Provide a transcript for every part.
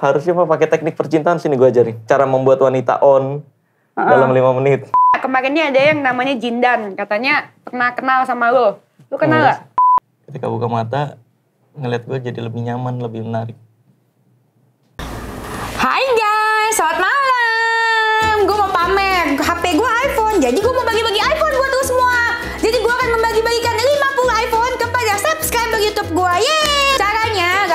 Harusnya mau pakai teknik percintaan sini gue ajarin. Cara membuat wanita on uh -uh. dalam lima menit. Kemarinnya ada yang namanya Jindan, katanya pernah kenal sama lo. Lo kenal iya. nggak? Hmm. Ketika buka mata, ngeliat gue jadi lebih nyaman, lebih menarik. Hai guys, selamat malam. Gue mau pamer, HP gue iPhone, jadi gue mau bagi-bagi iPhone buat lo semua. Jadi gue akan membagi-bagikan 50 iPhone kepada subscriber YouTube gue. Yeay!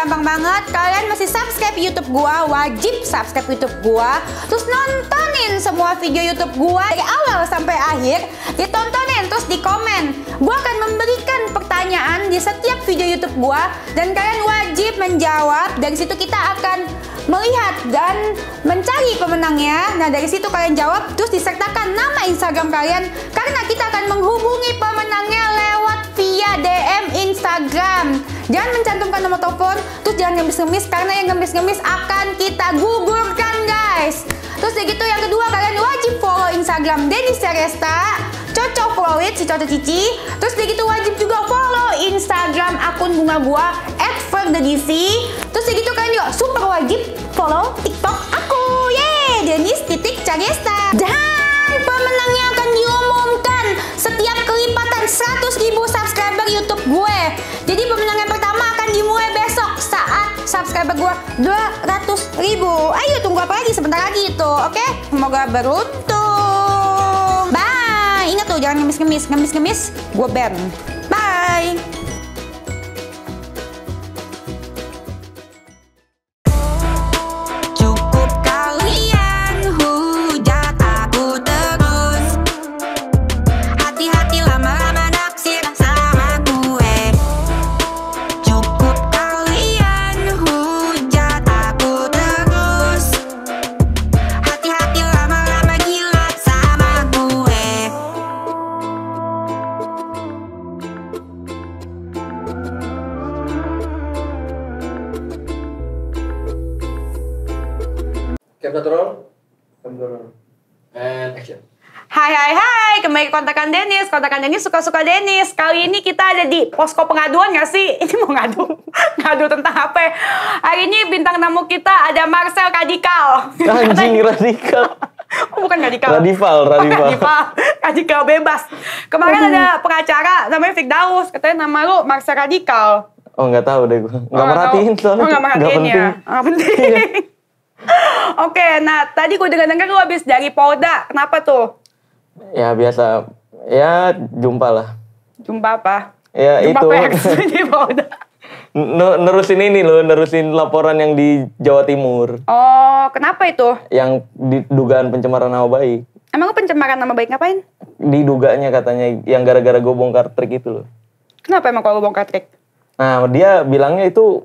gampang banget. Kalian masih subscribe YouTube gua, wajib subscribe YouTube gua. Terus nontonin semua video YouTube gua dari awal sampai akhir. Ditontonin terus di komen. Gua akan memberikan pertanyaan di setiap video YouTube gua dan kalian wajib menjawab. dan situ kita akan melihat dan mencari pemenangnya. Nah, dari situ kalian jawab terus disertakan nama Instagram kalian karena kita akan menghubungi pemenangnya lewat via DM Instagram. Jangan mencantumkan nomor telepon, terus jangan ngemis-ngemis karena yang ngemis-ngemis akan kita gugurkan, guys. Terus dari gitu yang kedua kalian wajib follow Instagram Denny Seresta Cocok Flowit si Cocok Cici. Terus udah gitu wajib juga follow Instagram akun bunga gua @ferdedc. Terus udah gitu kan juga super wajib follow TikTok aku. ye, Denis titik Cagesta. Dan pemenangnya akan diumumkan setiap kelipatan 100 ribu subscriber YouTube gue. Jadi pemenang pertama akan dimulai besok saat subscriber gue 200 ribu. Ayo tunggu apa lagi sebentar lagi itu, oke? Semoga beruntung. Nah, ingat tuh jangan ngemis-ngemis. Ngemis-ngemis gue ban. Bye. Cam control. And action. Hai hai hai, kembali ke kontakan Dennis. Kontakan Dennis suka-suka Dennis. Kali ini kita ada di posko pengaduan gak sih? Ini mau ngadu, ngadu tentang apa ya? Hari ini bintang tamu kita ada Marcel Kadikal. Anjing radikal. Oh, bukan radikal. Radival, radival. radival. Radikal bebas. Kemarin ada pengacara namanya Daus, katanya nama lu Marcel Radikal. Oh nggak tahu deh gue, nggak oh, merhatiin soalnya. Oh gak ya? penting. ya, ah, nggak penting. Iya. Oke, okay, nah tadi gue dengar-dengar lu habis dari Polda. Kenapa tuh? Ya biasa, ya jumpa lah. Jumpa apa? Ya jumpa itu. Jumpa di Polda. Nerusin ini loh, nerusin laporan yang di Jawa Timur. Oh, kenapa itu? Yang dugaan pencemaran nama baik. Emang lu pencemaran nama baik ngapain? Diduganya katanya, yang gara-gara gue bongkar trik itu loh. Kenapa emang kalau bongkar trik? Nah, dia bilangnya itu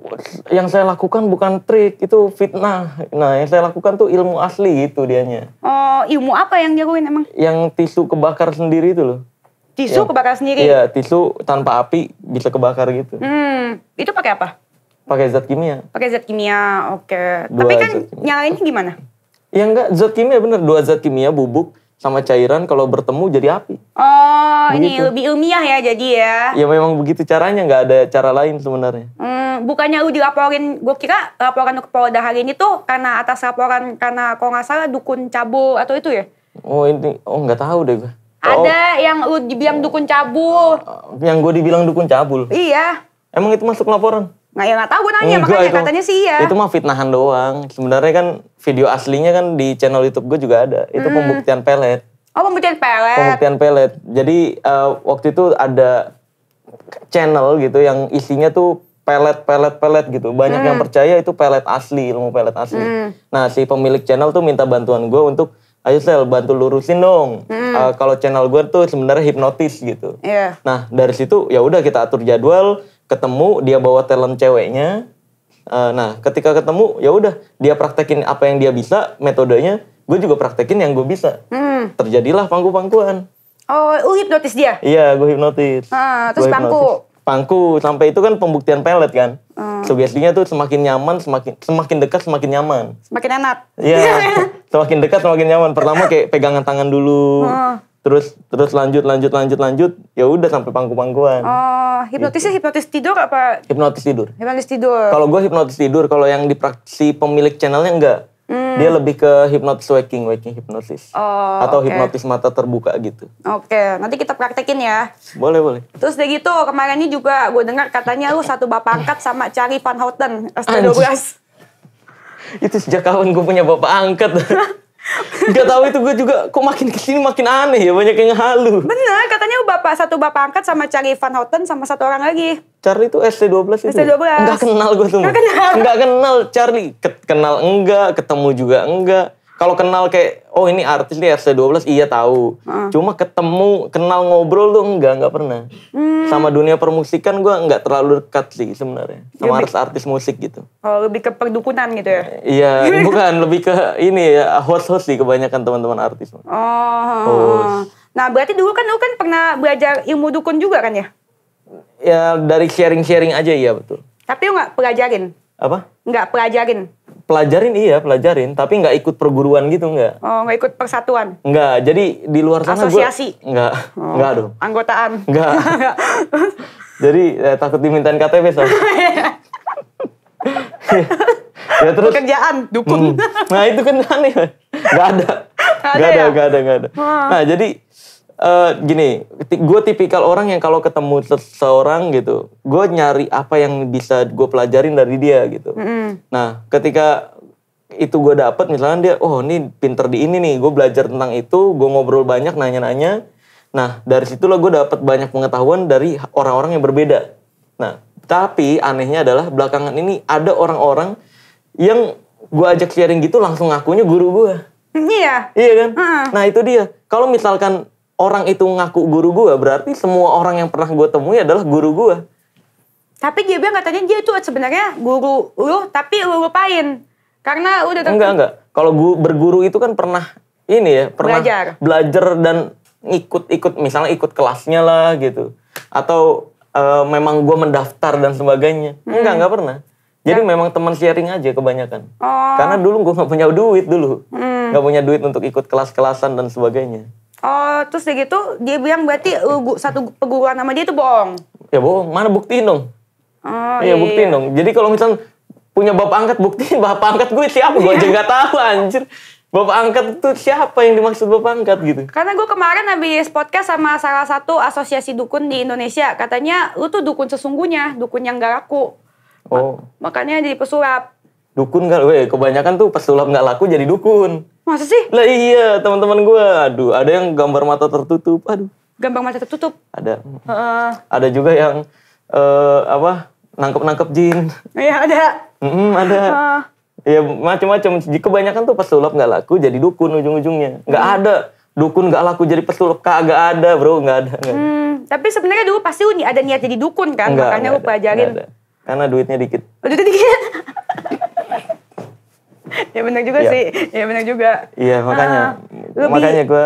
yang saya lakukan bukan trik, itu fitnah. Nah, yang saya lakukan tuh ilmu asli itu dianya. Oh, ilmu apa yang jagoin emang? Yang tisu kebakar sendiri itu loh. Tisu yang, kebakar sendiri? Iya, tisu tanpa api bisa kebakar gitu. Hmm, itu pakai apa? Pakai zat kimia. Pakai zat kimia, oke. Okay. Tapi kan nyalainnya gimana? Ya enggak, zat kimia bener. Dua zat kimia bubuk sama cairan kalau bertemu jadi api. Oh, begitu. ini lebih ilmiah ya jadi ya. Ya memang begitu caranya, nggak ada cara lain sebenarnya. Hmm, bukannya lu dilaporin, gue kira laporan ke Polda hari ini tuh karena atas laporan karena kalau nggak salah dukun cabul atau itu ya? Oh ini, oh nggak tahu deh gue. Ada oh. yang lu dibilang dukun cabul. Oh, yang gue dibilang dukun cabul. Iya. Emang itu masuk laporan? Nggak ya nggak tahu gue nanya, Enggak, makanya itu, katanya sih ya. Itu mah fitnahan doang. Sebenarnya kan video aslinya kan di channel YouTube gue juga ada. Itu hmm. pembuktian pelet. Oh pembuktian pelet. Pembuktian pelet. Jadi uh, waktu itu ada channel gitu yang isinya tuh pelet pelet pelet gitu banyak hmm. yang percaya itu pelet asli ilmu pelet asli hmm. nah si pemilik channel tuh minta bantuan gue untuk ayo sel bantu lurusin dong hmm. uh, kalau channel gue tuh sebenarnya hipnotis gitu yeah. nah dari situ ya udah kita atur jadwal ketemu dia bawa talent ceweknya Eh, nah, ketika ketemu ya udah dia praktekin apa yang dia bisa, metodenya, gue juga praktekin yang gue bisa. Hmm. Terjadilah pangku-pangkuan. Oh, lu hipnotis dia? Iya, gue hipnotis. Ah, terus gua pangku. Hipnotis. Pangku sampai itu kan pembuktian pelet kan. Hmm. Sugestinya tuh semakin nyaman, semakin semakin dekat semakin nyaman. Semakin enak. Iya. semakin dekat semakin nyaman. Pertama kayak pegangan tangan dulu. Hmm terus terus lanjut lanjut lanjut lanjut ya udah sampai pangku-pangkuan. Oh, hipnotisnya gitu. hipnotis tidur apa? Hipnotis tidur. Hipnotis tidur. Kalau gue hipnotis tidur, kalau yang dipraksi pemilik channelnya enggak. Hmm. Dia lebih ke hipnotis waking, waking hipnosis. Oh, atau okay. hipnotis mata terbuka gitu. Oke, okay. nanti kita praktekin ya. Boleh, boleh. Terus udah gitu, kemarin ini juga gue dengar katanya lu satu bapak angkat sama cari Van Houten astaga. Itu sejak kawan gue punya bapak angkat. Gak tahu itu gue juga kok makin kesini makin aneh ya banyak yang halu. Bener katanya bapak satu bapak angkat sama Charlie Van Houten sama satu orang lagi. Charlie itu SC12 itu. SC12. Enggak kenal gue tuh. Enggak kenal. Enggak kenal Charlie. Kenal enggak, ketemu juga enggak kalau kenal kayak oh ini artis dia RC12 iya tahu. Uh. Cuma ketemu, kenal ngobrol tuh enggak enggak pernah. Hmm. Sama dunia permusikan gua enggak terlalu dekat sih sebenarnya. Sama artis-artis musik gitu. Oh, lebih ke perdukunan gitu ya. Iya, bukan lebih ke ini ya host-host sih kebanyakan teman-teman artis. Oh. Host. Nah, berarti dulu kan lu kan pernah belajar ilmu dukun juga kan ya? Ya dari sharing-sharing aja ya betul. Tapi lu nggak pelajarin? apa? Enggak pelajarin. Pelajarin iya, pelajarin, tapi enggak ikut perguruan gitu enggak. Oh, enggak ikut persatuan? Enggak, jadi di luar sana Asosiasi? Gua, enggak. oh. nggak dong. Anggotaan? Enggak. jadi eh, takut dimintain KTP so. Iya. ya terus pekerjaan dukun. Hmm. Nah itu kan aneh, nggak ada, Enggak ada, enggak ya? ada, nggak Ya? ada. ada. Nah jadi uh, gini, gue tipikal orang yang kalau ketemu seseorang gitu, gue nyari apa yang bisa gue pelajarin dari dia gitu. Mm -hmm. Nah, ketika itu gue dapet misalnya dia, oh ini pinter di ini nih, gue belajar tentang itu, gue ngobrol banyak, nanya-nanya. Nah, dari situlah gue dapet banyak pengetahuan dari orang-orang yang berbeda. Nah, tapi anehnya adalah belakangan ini ada orang-orang yang gue ajak sharing gitu langsung ngakunya guru gue. Iya. Iya kan? Uh -uh. Nah itu dia. Kalau misalkan orang itu ngaku guru gue berarti semua orang yang pernah gue temui adalah guru gue tapi dia bilang katanya dia itu sebenarnya guru lu tapi lu lupain karena udah terkenal. enggak enggak kalau berguru itu kan pernah ini ya pernah belajar, belajar dan ikut-ikut misalnya ikut kelasnya lah gitu atau uh, memang gue mendaftar dan sebagainya hmm. enggak enggak pernah jadi ya. memang teman sharing aja kebanyakan oh. karena dulu gue nggak punya duit dulu hmm. nggak hmm. Gak punya duit untuk ikut kelas-kelasan dan sebagainya Oh, terus dia gitu dia bilang berarti uh, satu perguruan sama dia itu bohong. Ya bohong, mana buktiin dong? Oh, iya, iya, iya, iya. dong. Jadi kalau misal punya bapak angkat bukti, bapak angkat gue siapa gue aja nggak tahu anjir. Bapak angkat itu siapa yang dimaksud bapak angkat gitu? Karena gue kemarin habis podcast sama salah satu asosiasi dukun di Indonesia, katanya lu tuh dukun sesungguhnya, dukun yang gak laku. Oh. Makanya jadi pesulap. Dukun gak, weh, kebanyakan tuh pesulap gak laku jadi dukun. Masa sih? Lah iya, teman-teman gue. Aduh, ada yang gambar mata tertutup. Aduh. Gambar mata tertutup? Ada. Uh, ada juga yang uh, apa? Nangkep-nangkep jin. Oh iya, ada. Mm -mm, ada. Uh. Ya macam-macam. Kebanyakan tuh pesulap nggak laku jadi dukun ujung-ujungnya. Nggak hmm. ada. Dukun nggak laku jadi pesulap. Kagak ada bro, nggak ada. Gak Hmm, tapi sebenarnya dulu pasti ada niat jadi dukun kan? Enggak, Makanya lu pelajarin. Karena duitnya dikit. Oh, duitnya dikit? ya benar juga ya. sih ya benar juga iya ah, makanya uh, makanya gue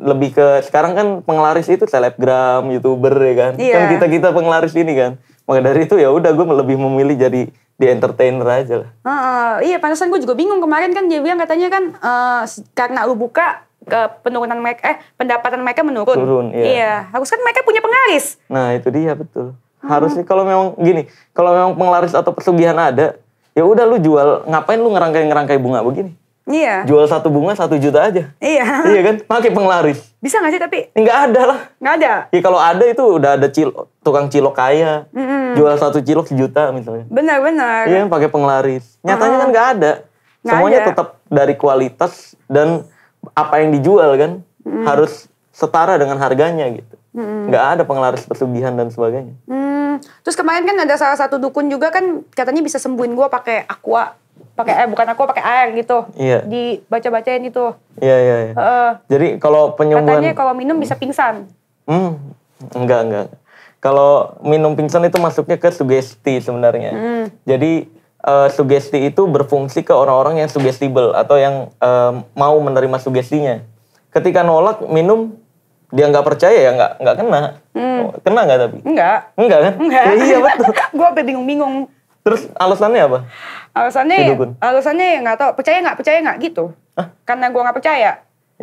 lebih ke sekarang kan penglaris itu selebgram youtuber ya kan iya. kan kita kita penglaris ini kan maka dari itu ya udah gue lebih memilih jadi di entertainer aja lah uh, uh, iya panasan gue juga bingung kemarin kan dia bilang katanya kan uh, karena lu buka ke penurunan mereka eh pendapatan mereka menurun turun iya, iya. harus kan mereka punya penglaris nah itu dia betul hmm. harusnya kalau memang gini kalau memang penglaris atau pesugihan ada ya udah lu jual ngapain lu ngerangkai ngerangkai bunga begini Iya. Jual satu bunga satu juta aja. Iya. Iya kan? Pakai penglaris. Bisa nggak sih tapi? Nggak ada lah. Nggak ada. Ya kalau ada itu udah ada cil tukang cilok kaya. mm -hmm. Jual satu cilok sejuta misalnya. Benar-benar. Iya pakai penglaris. Nyatanya uh kan nggak ada. Gak Semuanya tetap dari kualitas dan apa yang dijual kan mm. harus setara dengan harganya gitu. Mm. Nggak ada penglaris persegihan dan sebagainya. Mm. Terus kemarin kan ada salah satu dukun juga kan katanya bisa sembuhin gue pakai aqua pakai air bukan aqua pakai air gitu iya. dibaca-bacain itu iya iya, iya. Uh, jadi kalau penyembuhan katanya kalau minum bisa pingsan hmm enggak enggak kalau minum pingsan itu masuknya ke sugesti sebenarnya hmm. jadi uh, sugesti itu berfungsi ke orang-orang yang sugestibel atau yang uh, mau menerima sugestinya ketika nolak minum dia nggak percaya ya nggak nggak kena hmm. Oh, kena nggak tapi nggak nggak kan nggak. Ya, iya betul gue apa bingung-bingung terus alasannya apa alasannya si alasannya ya nggak tahu percaya nggak percaya nggak gitu Hah? karena gue nggak percaya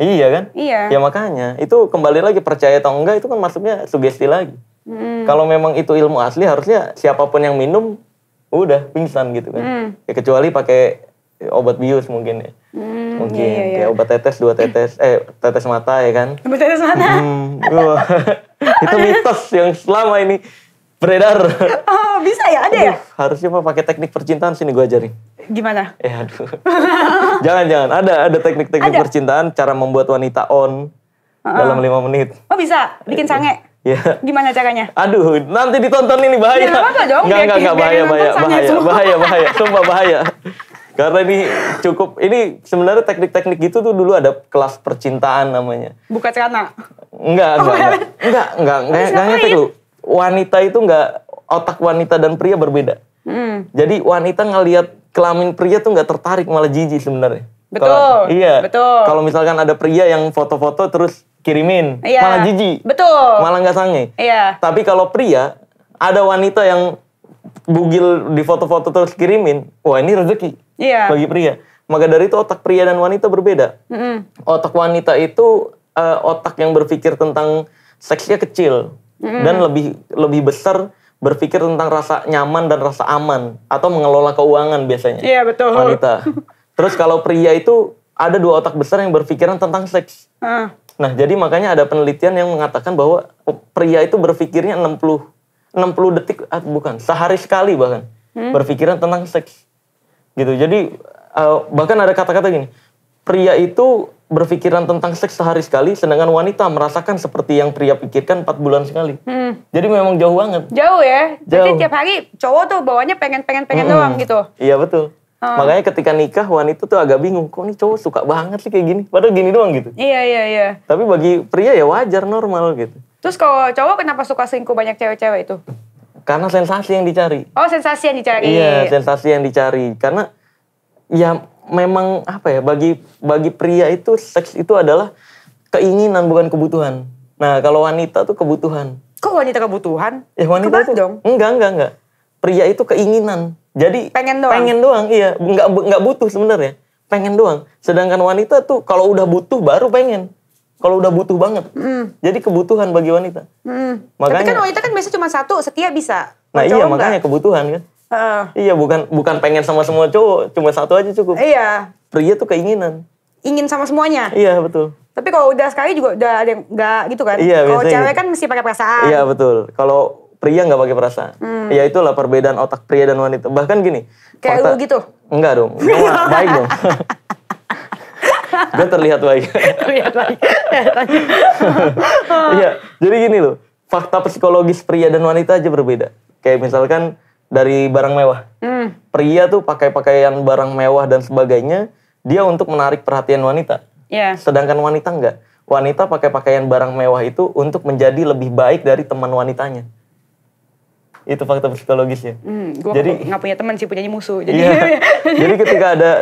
iya kan iya ya makanya itu kembali lagi percaya atau enggak itu kan maksudnya sugesti lagi hmm. kalau memang itu ilmu asli harusnya siapapun yang minum udah pingsan gitu kan hmm. ya kecuali pakai obat bius mungkin ya hmm mungkin iya, iya, iya. kayak obat tetes dua tetes eh tetes mata ya kan obat tetes mata hmm, itu mitos yang selama ini beredar oh bisa ya ada ya harusnya mau pakai teknik percintaan sini gue ajarin gimana eh aduh jangan jangan ada ada teknik-teknik ada. percintaan cara membuat wanita on uh-uh. dalam lima menit oh bisa bikin eh, sange Ya. Gimana caranya? Aduh, nanti ditonton ini bahaya. Ya, apa dong. Enggak, enggak, enggak, bahaya, bahaya, bahaya, bahaya, bahaya, bahaya, sumpah bahaya. Karena ini cukup, ini sebenarnya teknik-teknik gitu tuh dulu ada kelas percintaan namanya. Buka celana? Enggak, enggak, enggak, enggak, enggak, enggak, enggak lu. Wanita itu enggak, otak wanita dan pria berbeda. Hmm. Jadi wanita ngelihat kelamin pria tuh enggak tertarik, malah jijik sebenarnya. Betul. Kalo, iya. Betul. Kalau misalkan ada pria yang foto-foto terus kirimin, iya. malah jijik. Betul. Malah nggak sange. Iya. Tapi kalau pria, ada wanita yang bugil di foto-foto terus kirimin, wah ini rezeki yeah. bagi pria. Maka dari itu otak pria dan wanita berbeda. Mm -hmm. Otak wanita itu uh, otak yang berpikir tentang seksnya kecil mm -hmm. dan lebih lebih besar berpikir tentang rasa nyaman dan rasa aman atau mengelola keuangan biasanya. Iya yeah, betul. Wanita. Terus kalau pria itu ada dua otak besar yang berpikiran tentang seks. Uh. Nah, jadi makanya ada penelitian yang mengatakan bahwa pria itu berpikirnya 60 60 detik ah, bukan sehari sekali bahkan hmm? berpikiran tentang seks gitu jadi uh, bahkan ada kata-kata gini pria itu berpikiran tentang seks sehari sekali, sedangkan wanita merasakan seperti yang pria pikirkan empat bulan sekali. Hmm. Jadi memang jauh banget. Jauh ya? Jauh. Jadi tiap hari cowok tuh bawanya pengen-pengen-pengen hmm. doang gitu? Iya betul. Hmm. Makanya ketika nikah wanita tuh agak bingung, kok nih cowok suka banget sih kayak gini? Padahal gini doang gitu. Iya, iya, iya. Tapi bagi pria ya wajar, normal gitu. Terus kalau cowok kenapa suka selingkuh banyak cewek-cewek itu? Karena sensasi yang dicari. Oh, sensasi yang dicari. Iya, sensasi yang dicari. Karena ya memang apa ya bagi bagi pria itu seks itu adalah keinginan bukan kebutuhan. Nah, kalau wanita tuh kebutuhan. Kok wanita kebutuhan? Ya wanita Kebat dong. Enggak, enggak, enggak. Pria itu keinginan. Jadi pengen doang. Pengen doang, iya. Enggak enggak butuh sebenarnya. Pengen doang. Sedangkan wanita tuh kalau udah butuh baru pengen. Kalau udah butuh banget. Mm. Jadi kebutuhan bagi wanita. Mm. Makanya, Tapi kan wanita kan biasanya cuma satu, setia bisa. Nah iya enggak? makanya kebutuhan kan. Uh. Iya bukan bukan pengen sama semua cowok, cuma satu aja cukup. Iya. Pria tuh keinginan. Ingin sama semuanya. Iya betul. Tapi kalau udah sekali juga udah ada yang enggak gitu kan. Iya, kalau cewek gitu. kan mesti pakai perasaan. Iya betul. Kalau pria nggak pakai perasaan. Hmm. Ya itulah perbedaan otak pria dan wanita. Bahkan gini. Kayak fakta, lu gitu? Enggak dong. Baik dong. gue terlihat baik. terlihat baik. Iya, jadi gini loh. Fakta psikologis pria dan wanita aja berbeda. Kayak misalkan dari barang mewah. Hmm. Pria tuh pakai pakaian barang mewah dan sebagainya, dia untuk menarik perhatian wanita. Yeah. Sedangkan wanita enggak. Wanita pakai pakaian barang mewah itu untuk menjadi lebih baik dari teman wanitanya. Itu fakta psikologisnya. Hmm, gua jadi nggak punya teman sih, punyanya musuh. Jadi, yeah. jadi ketika ada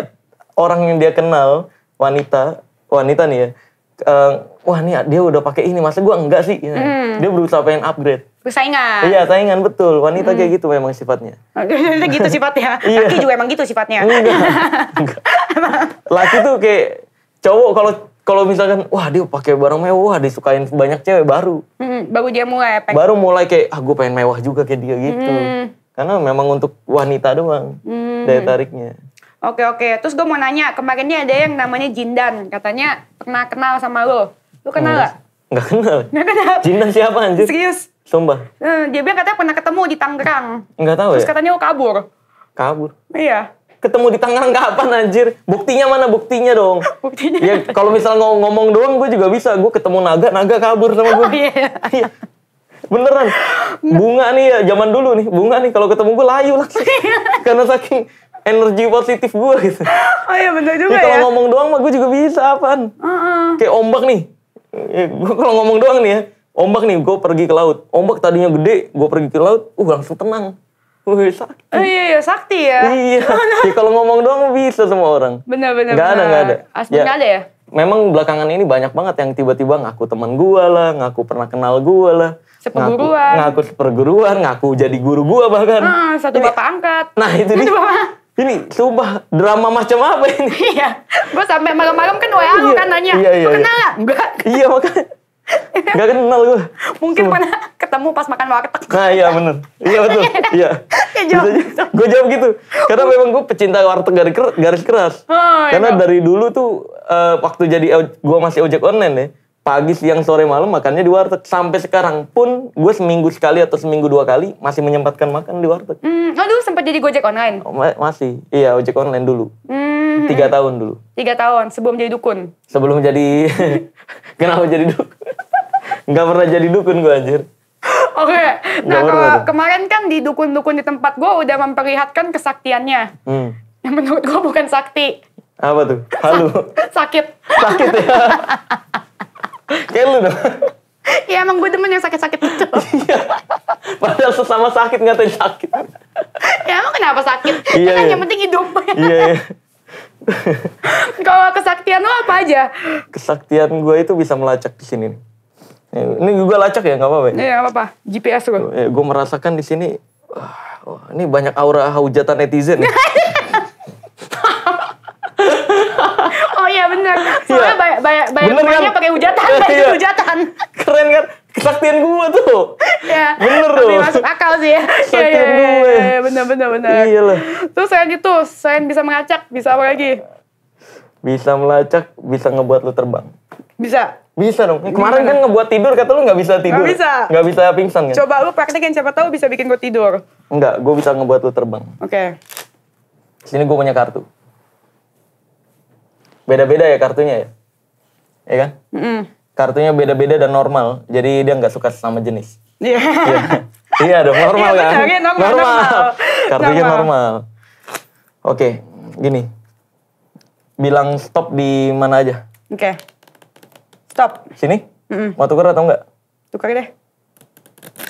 orang yang dia kenal wanita wanita nih ya uh, wah nih dia udah pakai ini masa gue enggak sih ya. hmm. dia berusaha pengen upgrade saingan iya saingan betul wanita hmm. kayak gitu memang sifatnya gitu sifatnya iya. laki juga emang gitu sifatnya enggak, iya. enggak. laki tuh kayak cowok kalau kalau misalkan wah dia pakai barang mewah disukain banyak cewek baru hmm, baru dia mulai pengen. baru mulai kayak ah gue pengen mewah juga kayak dia gitu hmm. karena memang untuk wanita doang hmm. daya tariknya Oke oke. Terus gue mau nanya, kemarin ada yang namanya Jindan, katanya pernah kenal sama lo. Lo kenal gak? Nggak kenal. Nggak kenal. Jindan siapa anjir? Serius. Sumpah. Eh, dia bilang katanya pernah ketemu di Tangerang. Nggak tahu Terus ya. Terus katanya lo oh, kabur. Kabur. Iya. Ketemu di Tangerang kapan anjir? Buktinya mana buktinya dong? buktinya. Ya kalau misal ngomong, doang gue juga bisa. Gue ketemu naga, naga kabur sama gue. Oh, iya. iya. Beneran. Bunga nih ya, zaman dulu nih. Bunga nih kalau ketemu gue layu langsung. Iya. Karena saking energi positif gue gitu. Oh iya bener juga ya. Kalau ngomong doang mah gue juga bisa apaan. Uh -uh. Kayak ombak nih. Eh, gue kalau ngomong doang nih ya. Ombak nih gue pergi ke laut. Ombak tadinya gede gue pergi ke laut. Uh langsung tenang. Uh sakti. Oh, iya, iya sakti ya. Iya. ya, kalau ngomong doang bisa semua orang. Bener bener. Gak ada gak ada. Asli ya. gak ada ya? Memang belakangan ini banyak banget yang tiba-tiba ngaku teman gue lah, ngaku pernah kenal gue lah seperguruan ngaku, ngaku seperguruan ngaku jadi guru gue bahkan hmm, satu bapak angkat nah itu dia ini coba drama macam apa ini? Iya, gue sampai malam-malam kan WA lu iya. kan nanya, iya, iya, iya, kenal nggak? Enggak. Iya makanya. Gak kenal gue. Mungkin pernah ketemu pas makan warteg. Nah iya bener. Iya betul. iya. Ya, Gue jawab gitu. Karena oh. memang gue pecinta warteg garis, keras. Oh, Karena iya. dari dulu tuh uh, waktu jadi gue masih ojek online ya pagi, siang, sore, malam makannya di warteg. Sampai sekarang pun gue seminggu sekali atau seminggu dua kali masih menyempatkan makan di warteg. Hmm, oh dulu sempat jadi gojek online? Oh, masih, iya gojek online dulu. Hmm, Tiga tahun dulu. Tiga tahun, sebelum jadi dukun? Sebelum jadi, kenapa jadi dukun? Gak pernah jadi dukun gue anjir. Oke, okay. nah kalau kemarin kan di dukun-dukun di tempat gue udah memperlihatkan kesaktiannya. Hmm. Yang menurut gue bukan sakti. Apa tuh? Halu. Sakit. Sakit ya. Kayak lu dong. Iya emang gue demen yang sakit-sakit gitu. Iya. Padahal sesama sakit gak tadi sakit. ya emang kenapa sakit? Iya, kan iya. yang penting hidup. Iya. iya. Kalau kesaktian lo apa aja? Kesaktian gue itu bisa melacak di sini. Eh, ini gue lacak ya gak apa-apa. Ya? Iya apa-apa. GPS gue. Eh, gue merasakan di sini. Ah, wah, ini banyak aura hujatan netizen. Ya. Oh iya bener. Iya. Soalnya yeah. banyak banyak banyak kan? pakai hujatan, yeah. hujatan. Keren kan? Kesaktian gue tuh. Iya. Bener Tapi loh. masuk akal sih ya. Iya iya iya. gue. Iya, bener bener bener. Iya lah. Terus selain itu, selain bisa mengacak, bisa apa lagi? Bisa melacak, bisa ngebuat lu terbang. Bisa. Bisa dong. Kemarin kan ngebuat tidur kata lu nggak bisa tidur. Nggak bisa. Nggak bisa pingsan kan? Coba lu praktekin siapa tahu bisa bikin gue tidur. Enggak, gue bisa ngebuat lu terbang. Oke. Okay. Sini gue punya kartu beda-beda ya kartunya ya, ya kan? Mm. Kartunya beda-beda dan normal, jadi dia nggak suka sama jenis. Iya. Yeah. iya dong iya, normal ya, kan? Iya, normal. normal. normal. Kartunya normal. normal. Oke, okay, gini. Bilang stop di mana aja? Oke. Okay. Stop. Sini? Mm Mau tukar atau enggak? Tukar deh.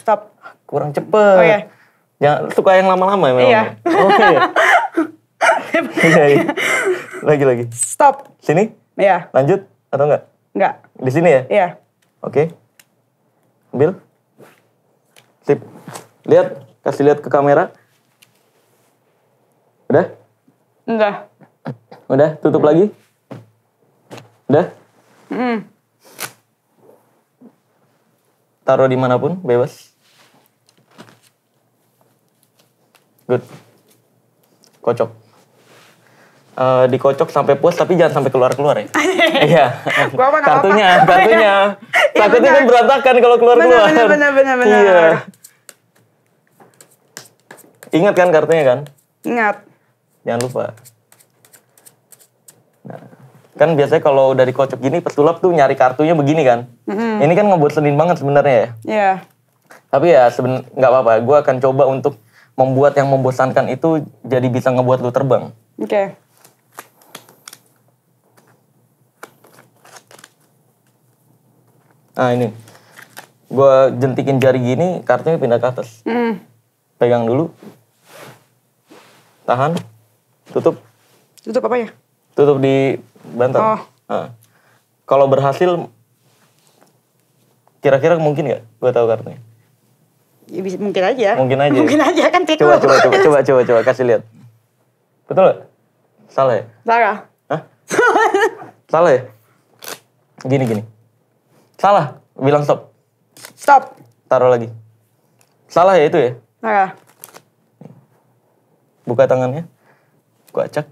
Stop. Kurang cepet. Oh, iya. Jangan suka yang lama-lama ya memang. Iya. Oke. Okay. iya. iya. Lagi lagi. Stop. Sini? ya Lanjut atau enggak? Enggak. Di sini ya? Iya. Oke. Okay. Ambil. Sip. Lihat, kasih lihat ke kamera. Udah? Enggak. Udah, tutup lagi. Udah? Mm. Taruh dimanapun, bebas. Good. Kocok. Uh, dikocok sampai puas tapi jangan sampai keluar keluar ya. iya. iya. kartunya, kartunya. Iya, Takutnya kan berantakan kalau keluar keluar. Benar benar benar benar. Iya. Ingat kan kartunya kan? Ingat. Jangan lupa. Nah, kan biasanya kalau dari kocok gini pesulap tuh nyari kartunya begini kan. Mm-hmm. Ini kan ngebuat senin banget sebenarnya ya. Iya. Yeah. Tapi ya seben nggak apa-apa. Gue akan coba untuk membuat yang membosankan itu jadi bisa ngebuat lu terbang. Oke. Okay. Nah ini, gue jentikin jari gini, kartunya pindah ke atas. Mm. Pegang dulu, tahan, tutup. Tutup apa ya? Tutup di bantal. Oh. Nah. Kalau berhasil, kira-kira mungkin nggak gue tahu kartunya? Ya, bisa, mungkin aja. Mungkin aja. Mungkin aja kan tiku. coba, coba, coba, coba, coba, coba, kasih lihat. Betul gak? Salah ya? Salah. Hah? Salah ya? Gini, gini. Salah, bilang stop. Stop. Taruh lagi. Salah ya itu ya? Salah. Buka tangannya. Gua acak.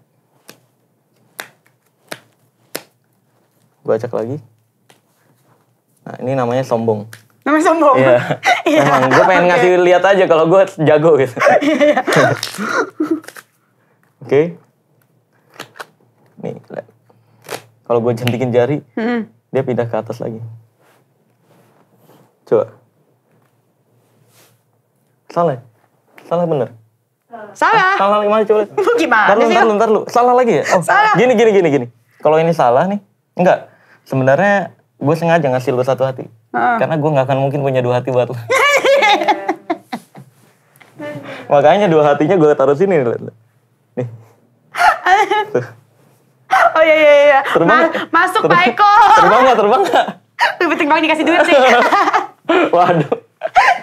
Gua acak lagi. Nah, ini namanya sombong. Namanya sombong. Iya. yeah. Emang gue pengen okay. ngasih lihat aja kalau gue jago gitu. Iya. Oke. Okay. Nih, kalau gue jentikin jari, mm -hmm. dia pindah ke atas lagi. Coba. Salah. Salah bener. Salah. Ah, salah gimana coba? gimana bentar, sih? ntar bentar, ntar lu. Salah lagi ya? Oh, salah. Gini, gini, gini, gini. Kalau ini salah nih, enggak. Sebenarnya gue sengaja ngasih lu satu hati. Uh. Karena gue gak akan mungkin punya dua hati buat lu. Makanya dua hatinya gue taruh sini. Nih. Tuh. Oh iya iya iya. Terbang masuk Pak Eko. Terbang gak? Terbang gak? Lebih penting dikasih duit sih. Waduh.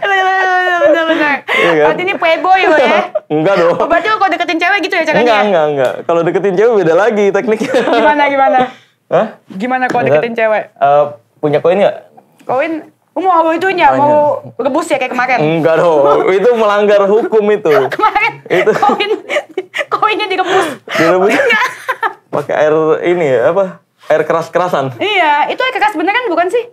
Bener, bener. Iya kan? ini playboy lo ya? enggak dong. Oh, berarti lo kalau deketin cewek gitu ya caranya? Enggak, enggak, enggak. Kalau deketin cewek beda lagi tekniknya. Gimana, gimana? Hah? Gimana kalau deketin cewek? Uh, punya koin nggak? Koin? Mau mau itu nya? mau rebus ya kayak kemarin? Enggak dong, itu melanggar hukum itu. kemarin itu. koin, koinnya direbus. Direbus? Iya. Pakai air ini ya, apa? Air keras-kerasan? Iya, itu air keras beneran kan bukan sih?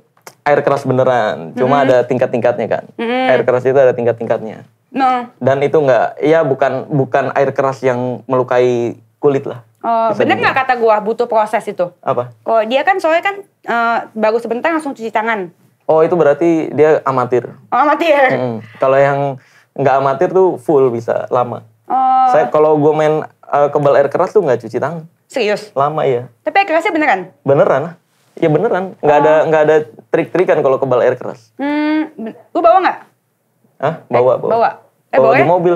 air keras beneran, cuma mm ada tingkat-tingkatnya kan. Mm Air keras itu ada tingkat-tingkatnya. No. Dan itu enggak, ya bukan bukan air keras yang melukai kulit lah. Oh, bener nggak kata gua butuh proses itu? Apa? Kok dia kan soalnya kan uh, bagus sebentar langsung cuci tangan. Oh itu berarti dia amatir. Oh, amatir. Hmm. Kalau yang nggak amatir tuh full bisa lama. Oh. Saya kalau gue main uh, kebal air keras tuh nggak cuci tangan. Serius? Lama ya. Tapi air kerasnya beneran? Beneran. Ya beneran, nggak ada oh. nggak ada trik kan kalau kebal air keras. Hmm, lu bawa nggak? Ah, Bawa, eh, bawa. Bawa. Eh, bawa, bawa di mobil.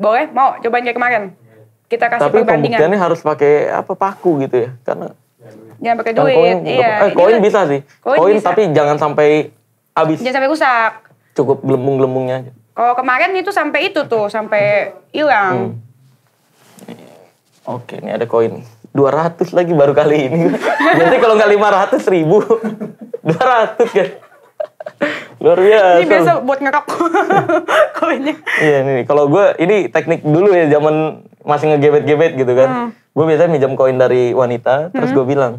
Boleh, mau cobain kayak kemarin. Kita kasih Tapi perbandingan. Tapi harus pakai apa paku gitu ya, karena jangan pakai duit. Kan koin, iya. Eh, koin bisa sih. Koin, koin bisa. tapi jangan sampai habis. Jangan sampai rusak. Cukup gelembung-gelembungnya aja. Kalau kemarin itu sampai itu tuh, sampai hilang. Hmm. Oke, ini ada koin. 200 lagi baru kali ini. Nanti kalau nggak 500 ribu, 200 kan. Luar biasa. Ini biasa buat ngerok koinnya. Iya nih, kalau gue ini teknik dulu ya zaman masih ngegebet-gebet gitu kan. Hmm. Gue biasanya minjam koin dari wanita, terus gue hmm. bilang,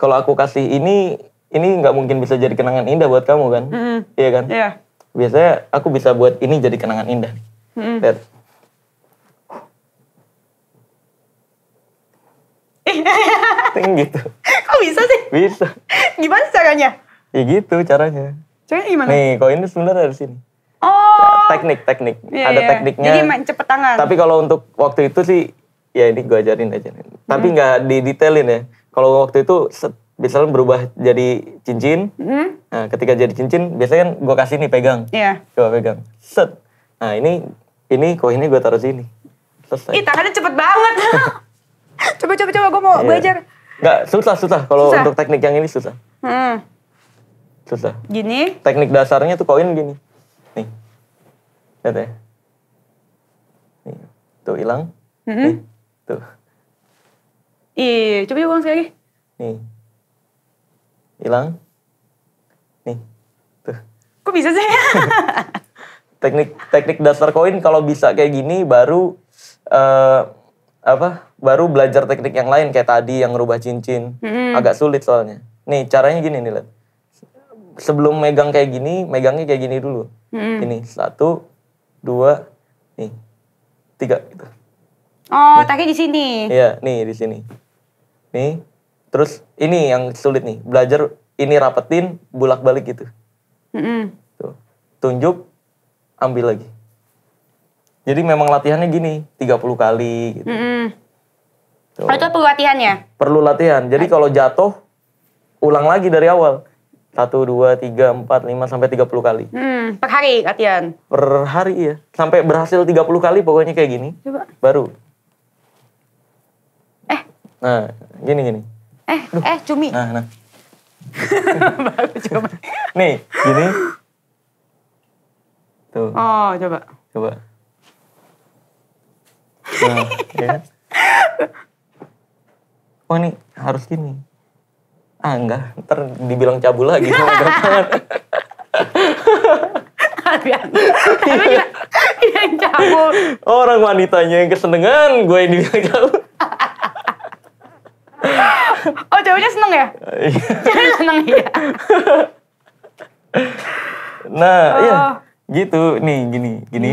kalau aku kasih ini, ini nggak mungkin bisa jadi kenangan indah buat kamu kan. Hmm. Iya kan? Iya. Yeah. Biasanya aku bisa buat ini jadi kenangan indah. Hmm. Lihat Ting gitu. Kok bisa sih? Bisa. Gimana caranya? Ya gitu caranya. Caranya gimana? Nih, kalau ini sebenarnya dari sini. Oh. Teknik, teknik. Yeah, ada yeah. tekniknya. Jadi main cepet tangan. Tapi kalau untuk waktu itu sih, ya ini gue ajarin aja. Hmm. Tapi nggak di detailin ya. Kalau waktu itu set, misalnya kan berubah jadi cincin. Hmm. Nah, ketika jadi cincin, biasanya kan gue kasih nih pegang. Iya. Yeah. Coba pegang. Set. Nah ini, ini koinnya gue taruh sini. Selesai. Ih tangannya cepet banget. coba coba coba gue mau yeah. belajar. nggak susah susah kalau untuk teknik yang ini susah. Hmm. Susah. Gini. Teknik dasarnya tuh koin gini. Nih. Lihat ya. Nih. Tuh hilang. Mm -hmm. Nih. Tuh. Iya, coba coba sekali lagi. Nih. Hilang. Nih. Tuh. Kok bisa sih? teknik teknik dasar koin kalau bisa kayak gini baru uh, apa baru belajar teknik yang lain kayak tadi yang ngerubah cincin hmm. agak sulit soalnya nih caranya gini nih lihat sebelum megang kayak gini megangnya kayak gini dulu hmm. ini satu dua nih tiga gitu oh nih. di sini iya nih di sini nih terus ini yang sulit nih belajar ini rapetin bulak balik gitu hmm. tuh tunjuk ambil lagi jadi memang latihannya gini, 30 kali gitu. Mm -hmm. itu perlu latihannya? Perlu latihan. Jadi kalau jatuh, ulang lagi dari awal. 1, 2, 3, 4, 5, sampai 30 kali. Hmm, per hari latihan? Per hari ya. Sampai berhasil 30 kali pokoknya kayak gini. Coba. Baru. Eh. Nah, gini gini. Eh, Duh. eh cumi. Nah, nah. Baru coba. Nih, gini. Tuh. Oh, coba. Coba. Nah, ya. Kan? Oh ini harus gini. Ah enggak, ntar dibilang cabul lagi sama yang cabul. Iya. Oh, orang wanitanya yang kesenengan, gue yang dibilang cabul. oh ceweknya seneng ya? Iya. Ceweknya seneng ya? nah, iya oh. gitu nih gini gini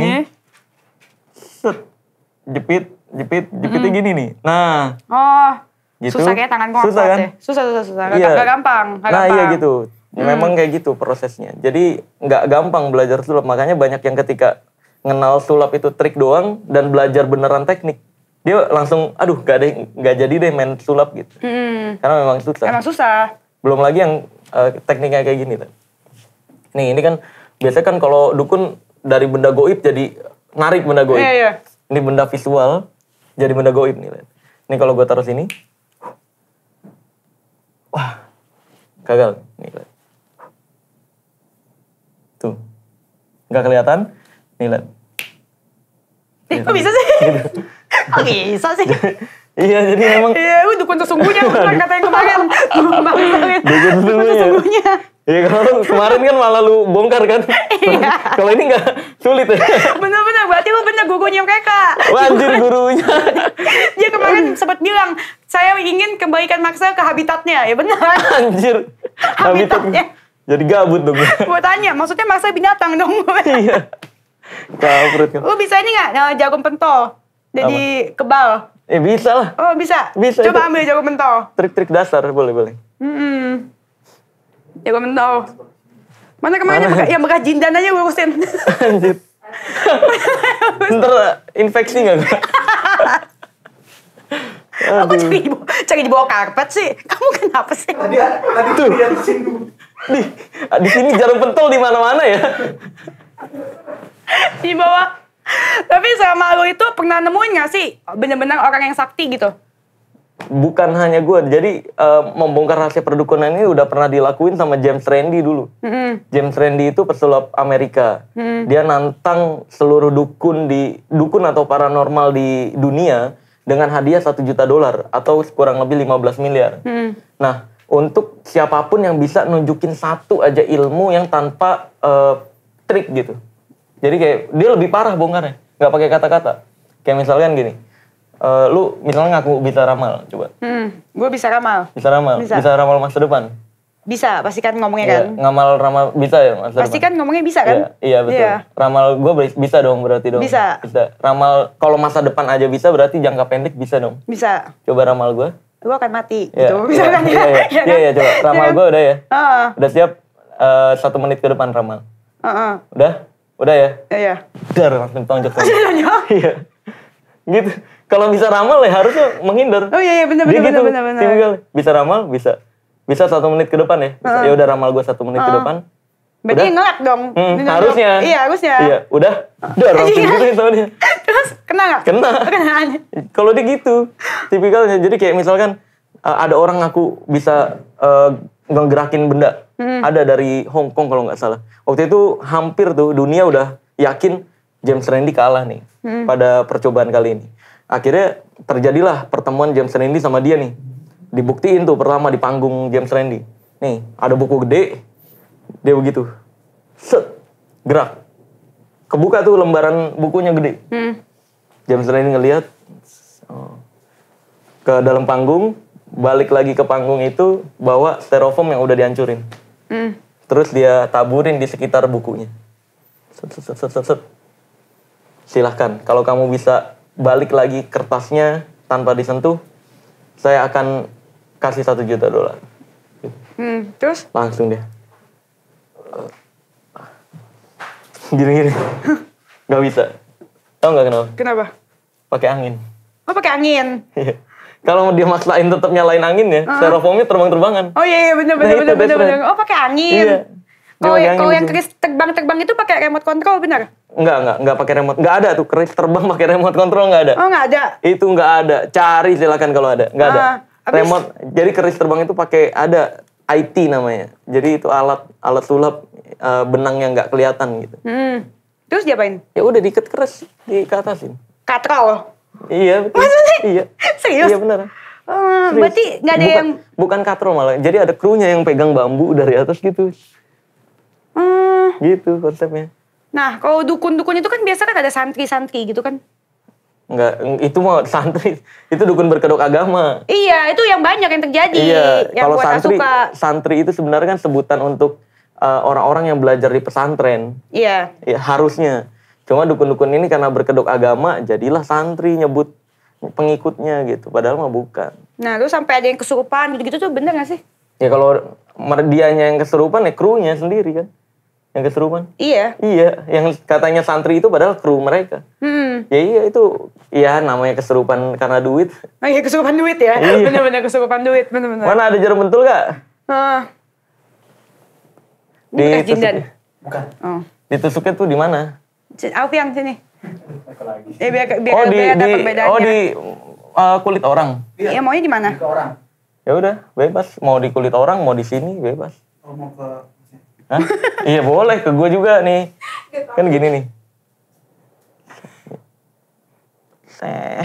jepit, jepit, jepitnya hmm. gini nih. Nah. Oh. Gitu. Susah kayak tangan susah kan? Ya. Susah, susah, susah. Gak, iya. gak gampang. Gak nah iya gampang. iya gitu. Ya, hmm. Memang kayak gitu prosesnya. Jadi nggak gampang belajar sulap. Makanya banyak yang ketika ngenal sulap itu trik doang dan belajar beneran teknik. Dia langsung, aduh gak, deh, gak jadi deh main sulap gitu. Hmm. Karena memang susah. Emang susah. Belum lagi yang uh, tekniknya kayak gini. Tuh. Nih ini kan biasanya kan kalau dukun dari benda goib jadi narik benda goib. Iya, iya. Ini benda visual jadi benda goib nih. Len. Ini kalau gue taruh sini, wah gagal nih. Len. Tuh, nggak kelihatan. Nih lihat. Eh, gitu. kok bisa sih? Kok bisa sih? iya, jadi emang. Iya, itu sesungguhnya. sungguhnya, bukan kata yang kemarin. Bukan kata yang sesungguhnya. Iya kalau kemarin kan malah lu bongkar kan. Iya. Kalau ini nggak sulit ya. Bener-bener berarti lu bener gurunya mereka. Wajir gurunya. Dia kemarin sempat bilang saya ingin kembalikan maksa ke habitatnya ya benar. Anjir. Habitatnya. Jadi gabut dong. Gue tanya, maksudnya maksa binatang dong. iya. Kaprut kan. Lu bisa ini nggak? Nah, jagung pentol. Jadi Apa? kebal. Eh bisa lah. Oh bisa. Bisa. Coba itu. ambil jago pentol. Trik-trik dasar boleh boleh. Hmm. Ya gue minta tau. Mana kemarin Mana? Yang, bekas, dananya jindan aja gue kusin. Anjir. Ntar infeksi gak gue? Aku cari di, cari di bawah karpet sih. Kamu kenapa sih? Tadi, tadi tuh. Di, di sini jarum pentul di mana-mana ya. di bawah. Tapi sama lu itu pernah nemuin gak sih bener-bener orang yang sakti gitu? bukan hanya gue. Jadi uh, membongkar rahasia perdukunan ini udah pernah dilakuin sama James Randi dulu. Mm-hmm. James Randi itu pesulap Amerika. Mm-hmm. Dia nantang seluruh dukun di dukun atau paranormal di dunia dengan hadiah satu juta dolar atau kurang lebih 15 miliar. Mm-hmm. Nah, untuk siapapun yang bisa nunjukin satu aja ilmu yang tanpa uh, trik gitu. Jadi kayak dia lebih parah bongkarnya, nggak pakai kata-kata. Kayak misalkan gini, Uh, lu misalnya ngaku bisa ramal, coba. Hmm, gue bisa ramal. Bisa ramal. Bisa. bisa ramal masa depan. Bisa, pasti kan ngomongnya yeah, kan. Ngamal ramal bisa ya masa Pasti kan ngomongnya bisa kan? Iya, yeah, iya betul. Yeah. Ramal gue bisa dong berarti dong. Bisa. Bisa. Ramal kalau masa depan aja bisa berarti jangka pendek bisa dong. Bisa. Coba ramal gue. gue akan mati yeah. gitu. Bisa iya, iya, iya. ya kan? Iya, iya. coba. Ya ramal kan? gue udah ya. Uh -uh. Udah siap uh, satu menit ke depan ramal. Uh -uh. Udah? Udah ya? Iya. Yeah, yeah. Dar langsung tonjok. Iya. gitu kalau bisa ramal ya harusnya menghindar. Oh iya iya benar benar gitu, benar benar. bisa ramal bisa bisa satu menit ke depan ya. Ya udah ramal gue satu menit uh. ke depan. Berarti udah. ngelak dong. Hmm, harusnya. Dong. Iya harusnya. Iya udah Udah ramal iya. gitu ya sama dia. Terus kena nggak? Kena. kena. kalau dia gitu tipikalnya jadi kayak misalkan uh, ada orang aku bisa uh, ngegerakin benda. Hmm. Ada dari Hong Kong kalau nggak salah. Waktu itu hampir tuh dunia udah yakin James Randi kalah nih hmm. pada percobaan kali ini akhirnya terjadilah pertemuan James Randi sama dia nih dibuktiin tuh pertama di panggung James Randi nih ada buku gede dia begitu set gerak kebuka tuh lembaran bukunya gede hmm. James Randi ngelihat oh. ke dalam panggung balik lagi ke panggung itu bawa styrofoam yang udah dihancurin hmm. terus dia taburin di sekitar bukunya set set set set set silahkan kalau kamu bisa balik lagi kertasnya tanpa disentuh, saya akan kasih satu juta dolar. Hmm, terus? Langsung deh Gini-gini. gak bisa. Tau gak kenapa? Kenapa? Pakai angin. Oh, pakai angin? Iya. kalau dia maksain tetap nyalain angin ya, uh ah. -huh. terbang-terbangan. Oh iya, iya bener, bener, nah, bener, bener, bener, Oh pakai angin. Iya. Oh iya, kalau yang Chris terbang-terbang itu pakai remote control benar? Enggak, enggak, enggak pakai remote. Enggak ada tuh keris terbang pakai remote control enggak ada. Oh, enggak ada. Itu enggak ada. Cari silakan kalau ada. Enggak ah, ada. Abis... Remote. Jadi keris terbang itu pakai ada IT namanya. Jadi itu alat alat sulap uh, benang yang nggak kelihatan gitu. Hmm. Terus diapain? Ya udah diikat keras di ke atasin. Katrol. Iya. Betul. Maksudnya? Iya. Serius? Iya benar. Uh, berarti nggak ada bukan, yang bukan katrol malah. Jadi ada krunya yang pegang bambu dari atas gitu. Hmm. Gitu konsepnya. Nah, kalau dukun-dukun itu kan biasa kan ada santri-santri gitu kan? Enggak, itu mau santri, itu dukun berkedok agama. Iya, itu yang banyak yang terjadi. Iya, yang kalau santri, santri itu sebenarnya kan sebutan untuk eh, orang-orang uh, yang belajar di pesantren. Iya. Ya, harusnya. Cuma dukun-dukun ini karena berkedok agama, jadilah santri nyebut pengikutnya gitu. Padahal mah bukan. Nah, lu sampai ada yang kesurupan gitu-gitu tuh bener gak sih? Ya kalau merdianya yang kesurupan ya krunya sendiri kan yang keseruan. Iya. Iya, yang katanya santri itu padahal kru mereka. Hmm. Ya iya itu, ya namanya keserupan karena duit. Oh iya keserupan duit ya, iya. bener-bener keserupan duit, bener-bener. Mana ada jarum pentul gak? Uh. Ah. Di Bukan Jindan. Bukan. Oh. Ditusuknya tuh di mana? yang sini. Eh, biar, biar oh di, di oh di uh, kulit orang. Iya, ya, maunya di mana? Di orang. Ya udah, bebas. Mau di kulit orang, mau di sini, bebas. Oh, mau ke Hah? iya boleh ke gue juga nih. Kan gini nih. Teh.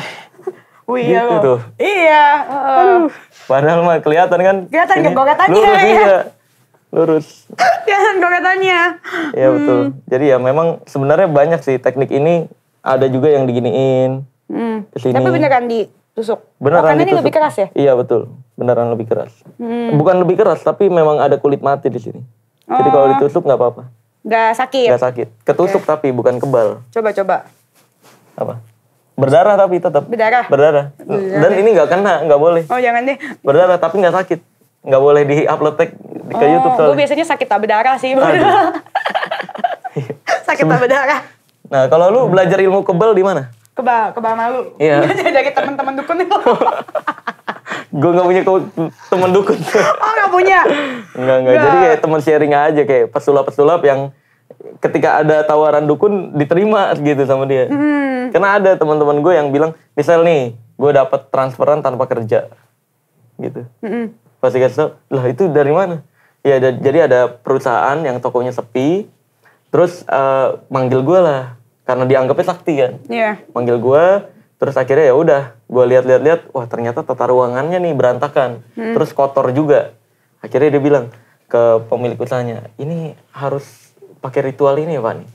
Gitu Wih, gitu iya, tuh. Iya. Uh. Padahal mah kelihatan kan. Kelihatan gak gogatannya. Lurus iya. iya. Lurus. kelihatan katanya. Iya hmm. betul. Jadi ya memang sebenarnya banyak sih teknik ini ada juga yang diginiin. Hmm. Kesini. Tapi beneran ditusuk. Beneran Ini ditusuk. lebih keras ya? Iya betul. Beneran lebih keras. Hmm. Bukan lebih keras tapi memang ada kulit mati di sini. Jadi kalau oh. ditutup nggak apa-apa. Nggak sakit? Nggak sakit. Ketusuk okay. tapi bukan kebal. Coba-coba. Apa? Berdarah tapi tetap. Berdarah? Berdarah. Berdarah. Dan ini nggak kena, nggak boleh. Oh jangan deh. Berdarah tapi nggak sakit. Nggak boleh di-upload tag ke oh, Youtube. Gue biasanya sakit tak berdarah sih. sakit tak berdarah. Nah kalau lu belajar ilmu kebal di mana? Kebal, kebal malu. Iya. Dari teman-teman dukun itu. gue gak punya temen dukun oh nggak punya nggak nggak jadi kayak temen sharing aja kayak pesulap pesulap yang ketika ada tawaran dukun diterima gitu sama dia hmm. karena ada teman-teman gue yang bilang misal nih gue dapat transferan tanpa kerja gitu hmm. pasti kasih lah itu dari mana ya da jadi ada perusahaan yang tokonya sepi terus uh, manggil gue lah karena dianggapnya sakti kan yeah. manggil gue terus akhirnya ya udah gue lihat-lihat-lihat wah ternyata tata ruangannya nih berantakan hmm. terus kotor juga akhirnya dia bilang ke pemilik usahanya ini harus pakai ritual ini pak nih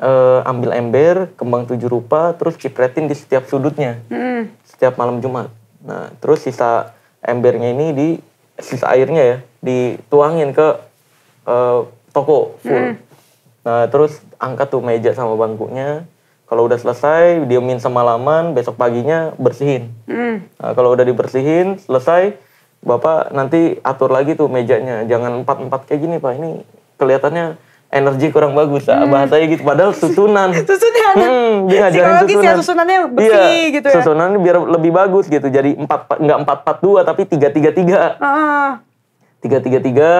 eh, e, ambil ember, kembang tujuh rupa, terus cipretin di setiap sudutnya. Hmm. Setiap malam Jumat. Nah, terus sisa embernya ini di sisa airnya ya, dituangin ke uh, toko full. Hmm. Nah, terus angkat tuh meja sama bangkunya, kalau udah selesai, diemin semalaman, besok paginya bersihin. Mm. Nah, kalau udah dibersihin, selesai, Bapak nanti atur lagi tuh mejanya. Jangan empat-empat kayak gini, Pak. Ini kelihatannya energi kurang bagus Mm. Ah. bahasanya gitu padahal susunan susunan hmm, dia ngajarin ya, susunan ya, susunannya iya, bersih iya, gitu ya Susunan biar lebih bagus gitu jadi empat nggak empat empat dua tapi tiga tiga tiga tiga tiga tiga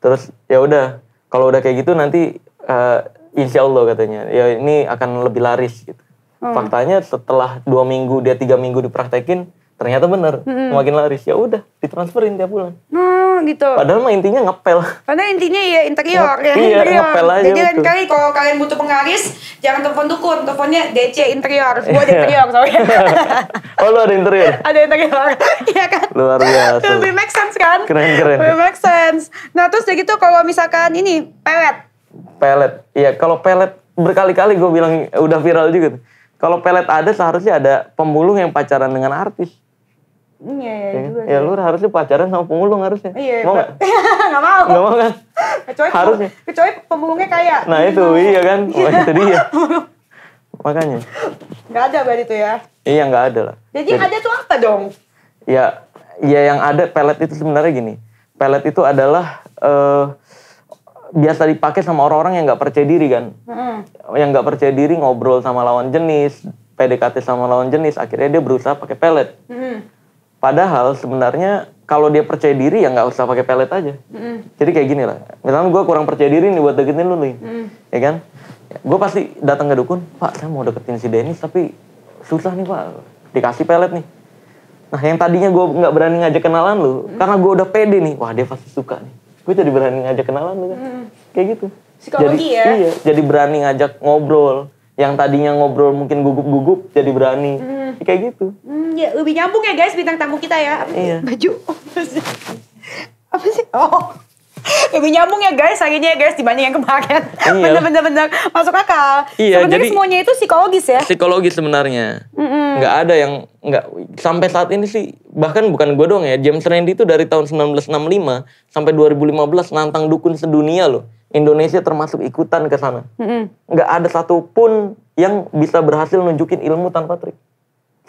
terus ya udah kalau udah kayak gitu nanti uh, Insya Allah katanya. Ya ini akan lebih laris gitu. Hmm. Faktanya setelah dua minggu dia tiga minggu dipraktekin ternyata bener hmm. makin laris ya udah ditransferin tiap bulan. Hmm, gitu. Padahal mah intinya ngepel. Padahal intinya ya interior Nge ya. Iya, interior. ngepel aja. Jadi lain kali kalau kalian butuh penggaris jangan telepon dukun, teleponnya DC interior. Gua ada interior soalnya. oh lu ada interior. ada interior. Iya kan? Luar biasa. Lebih make sense kan? Keren keren. Lebih make sense. Nah, terus ya gitu kalau misalkan ini pelet Pelet. Iya, kalau pelet berkali-kali gue bilang udah viral juga. Kalau pelet ada seharusnya ada pemulung yang pacaran dengan artis. Iya, iya ya, kan? juga. Ya lu harusnya pacaran sama pemulung harusnya. Iya. Mau iya. nggak? nggak mau. Nggak mau kan? Kecuali harusnya. Kecuali pemulungnya kaya. Nah itu iya, iya kan, Wah, iya. itu dia. Makanya. Nggak ada berarti itu ya? Iya nggak ada lah. Jadi, Jadi ada tuh apa dong? Ya, ya yang ada pelet itu sebenarnya gini. Pelet itu adalah uh, biasa dipakai sama orang-orang yang nggak percaya diri kan mm yang nggak percaya diri ngobrol sama lawan jenis PDKT sama lawan jenis akhirnya dia berusaha pakai pelet mm padahal sebenarnya kalau dia percaya diri ya nggak usah pakai pelet aja mm jadi kayak gini lah misalnya gue kurang percaya diri nih buat deketin lu nih mm ya kan gue pasti datang ke dukun pak saya mau deketin si Denis tapi susah nih pak dikasih pelet nih nah yang tadinya gue nggak berani ngajak kenalan lu mm karena gue udah pede nih wah dia pasti suka nih gue jadi berani ngajak kenalan gitu. Hmm. Kayak gitu. Psikologi jadi, ya. Iya, jadi berani ngajak ngobrol. Yang tadinya ngobrol mungkin gugup-gugup jadi berani. Hmm. Kayak gitu. Hmm, ya lebih nyambung ya guys bintang tamu kita ya. iya. Baju. Oh, apa sih? Oh. Lebih nyambung ya guys akhirnya ya guys dibanding yang kemarin. Iya. bener bener masuk akal. Iya, sebenarnya jadi, semuanya itu psikologis ya. Psikologis sebenarnya. Mm -hmm. Gak ada yang nggak sampai saat ini sih bahkan bukan gue doang ya, James Randi itu dari tahun 1965 sampai 2015 nantang dukun sedunia loh. Indonesia termasuk ikutan ke sana. Mm-hmm. Nggak ada satupun yang bisa berhasil nunjukin ilmu tanpa trik.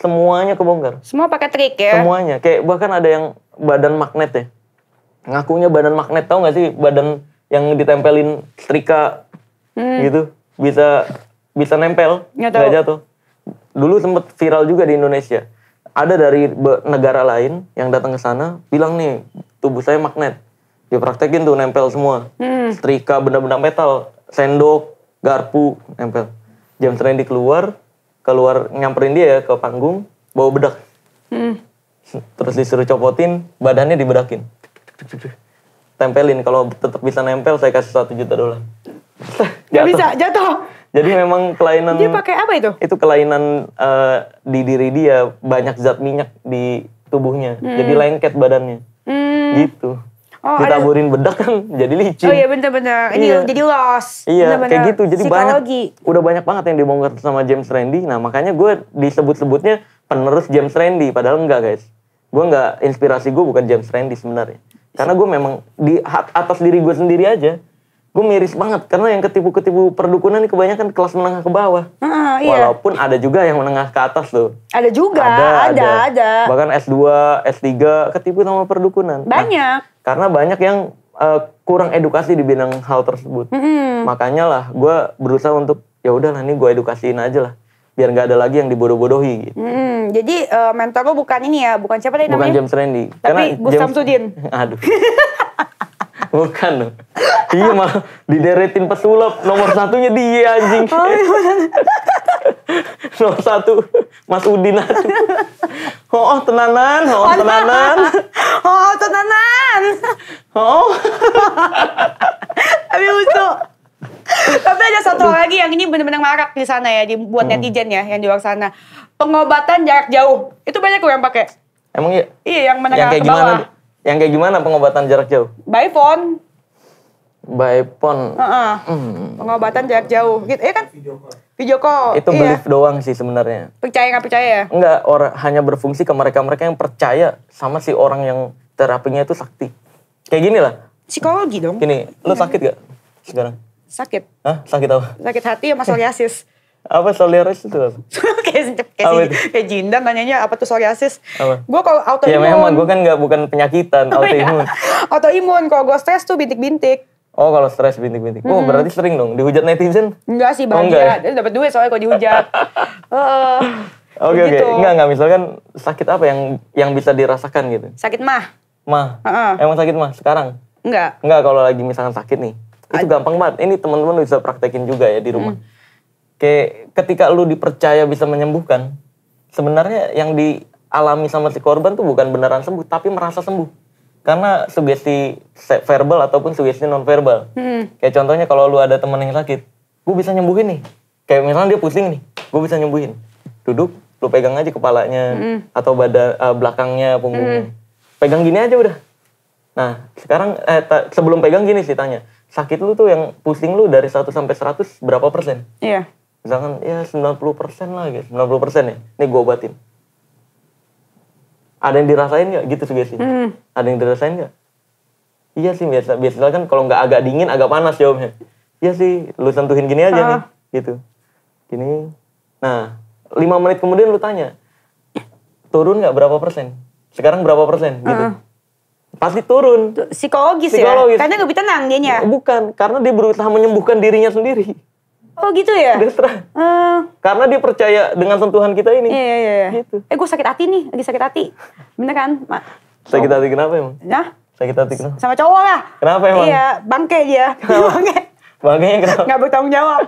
Semuanya kebongkar. Semua pakai trik ya? Semuanya. Kayak bahkan ada yang badan magnet ya. Ngakunya badan magnet, tau gak sih badan yang ditempelin strika mm. gitu. Bisa bisa nempel, nggak jatuh. Dulu sempet viral juga di Indonesia ada dari negara lain yang datang ke sana bilang nih tubuh saya magnet dia praktekin tuh nempel semua hmm. setrika benda-benda metal sendok garpu nempel jam di keluar keluar nyamperin dia ya ke panggung bawa bedak hmm. terus disuruh copotin badannya dibedakin tempelin kalau tetap bisa nempel saya kasih satu juta dolar Ya bisa jatuh jadi memang kelainan Dia pakai apa itu? Itu kelainan uh, di diri dia banyak zat minyak di tubuhnya. Hmm. Jadi lengket badannya. Hmm. Gitu. Oh, ditaburin ada... bedak kan jadi licin. Oh iya bener-bener. Ini iya. jadi los. Iya bener -bener. kayak gitu. Jadi Psikologi. banyak. Udah banyak banget yang dibongkar sama James Randi. Nah makanya gue disebut-sebutnya penerus James Randi. Padahal enggak guys. Gue enggak inspirasi gue bukan James Randi sebenarnya. Karena gue memang di atas diri gue sendiri aja gue miris banget karena yang ketipu-ketipu perdukunan ini kebanyakan kelas menengah ke bawah. Ah, iya. Walaupun ada juga yang menengah ke atas tuh. Ada juga, ada, ada, ada. ada. Bahkan S2, S3 ketipu sama perdukunan. Nah, banyak. Nah, karena banyak yang uh, kurang edukasi di bidang hal tersebut. Mm -hmm. Makanya lah gue berusaha untuk ya udah nih gue edukasiin aja lah biar nggak ada lagi yang dibodoh-bodohi gitu. Hmm, jadi uh, mentor lo bukan ini ya, bukan siapa tadi namanya? Bukan James Randy. Tapi Karena Gus Samsudin. Aduh. Bukan. iya mah dideretin pesulap. Nomor satunya dia anjing. Oh, iya, Nomor satu Mas Udin aduh. Oh, tenanan, oh, oh, tenanan. Oh tenanan. Oh. Tapi lucu. Tapi ada satu lagi yang ini benar-benar marak di sana ya, dibuat hmm. netizen ya yang di luar sana. Pengobatan jarak jauh. Itu banyak yang pakai. Emang iya? Iya, yang menengah yang kayak ke bawah. Gimana? Yang kayak gimana pengobatan jarak jauh? By phone. By phone. Uh -uh. Hmm. Pengobatan jarak jauh. Gitu ya kan? Video call. Video call. Itu iya. belief doang sih sebenarnya. Percaya nggak percaya ya? Enggak, orang hanya berfungsi ke mereka-mereka yang percaya sama si orang yang terapinya itu sakti. Kayak gini lah. Psikologi dong. Gini, lu sakit gak sekarang? Sakit. Hah? Sakit apa? Sakit hati ya sama psoriasis apa psoriasis itu apa? kayak kayak kayak jinda nanyanya apa tuh psoriasis? Gue kalau iya, autoimun. Ya memang gue kan gak bukan penyakitan oh, iya. autoimun. autoimun kalau gue stres tuh bintik-bintik. Oh kalau stres bintik-bintik. Hmm. Oh berarti sering dong dihujat netizen? Enggak sih oh, bahagia. Oh, enggak ya? Dapat duit soalnya kalau dihujat. Oke oke. Enggak enggak misalkan sakit apa yang yang bisa dirasakan gitu? Sakit mah. Mah. Uh-uh. Emang sakit mah sekarang? Enggak. Enggak kalau lagi misalkan sakit nih. Itu gampang banget. Ini teman-teman bisa praktekin juga ya di rumah. Hmm kayak ketika lu dipercaya bisa menyembuhkan sebenarnya yang dialami sama si korban tuh bukan beneran sembuh tapi merasa sembuh karena sugesti verbal ataupun sugesti non verbal. Hmm. Kayak contohnya kalau lu ada temen yang sakit, gue bisa nyembuhin nih. Kayak misalnya dia pusing nih, gue bisa nyembuhin. Duduk, lu pegang aja kepalanya hmm. atau badan uh, eh, belakangnya, punggungnya. Hmm. Pegang gini aja udah. Nah, sekarang eh ta, sebelum pegang gini sih tanya. Sakit lu tuh yang pusing lu dari 1 sampai 100 berapa persen? Iya. Yeah misalkan ya 90% lah guys 90% ya ini gue obatin ada yang dirasain nggak gitu sih biasanya hmm. ada yang dirasain nggak iya sih biasa biasanya kan kalau nggak agak dingin agak panas jawabnya iya sih lu sentuhin gini aja ah. nih gitu gini nah lima menit kemudian lu tanya turun nggak berapa persen sekarang berapa persen gitu ah. pasti turun psikologis, ya? psikologis ya karena nggak bisa nang bukan karena dia berusaha menyembuhkan dirinya sendiri Oh gitu ya? Destra. Uh, eh. Karena dia percaya dengan sentuhan kita ini. Iya, iya, iya. Gitu. Eh gue sakit hati nih, lagi sakit hati. Bener kan? Ma sakit hati kenapa emang? Nah? Sakit hati kenapa? Sama cowok lah. Kenapa emang? Iya, bangke dia. bangke. Bangkenya kenapa? Gak bertanggung jawab.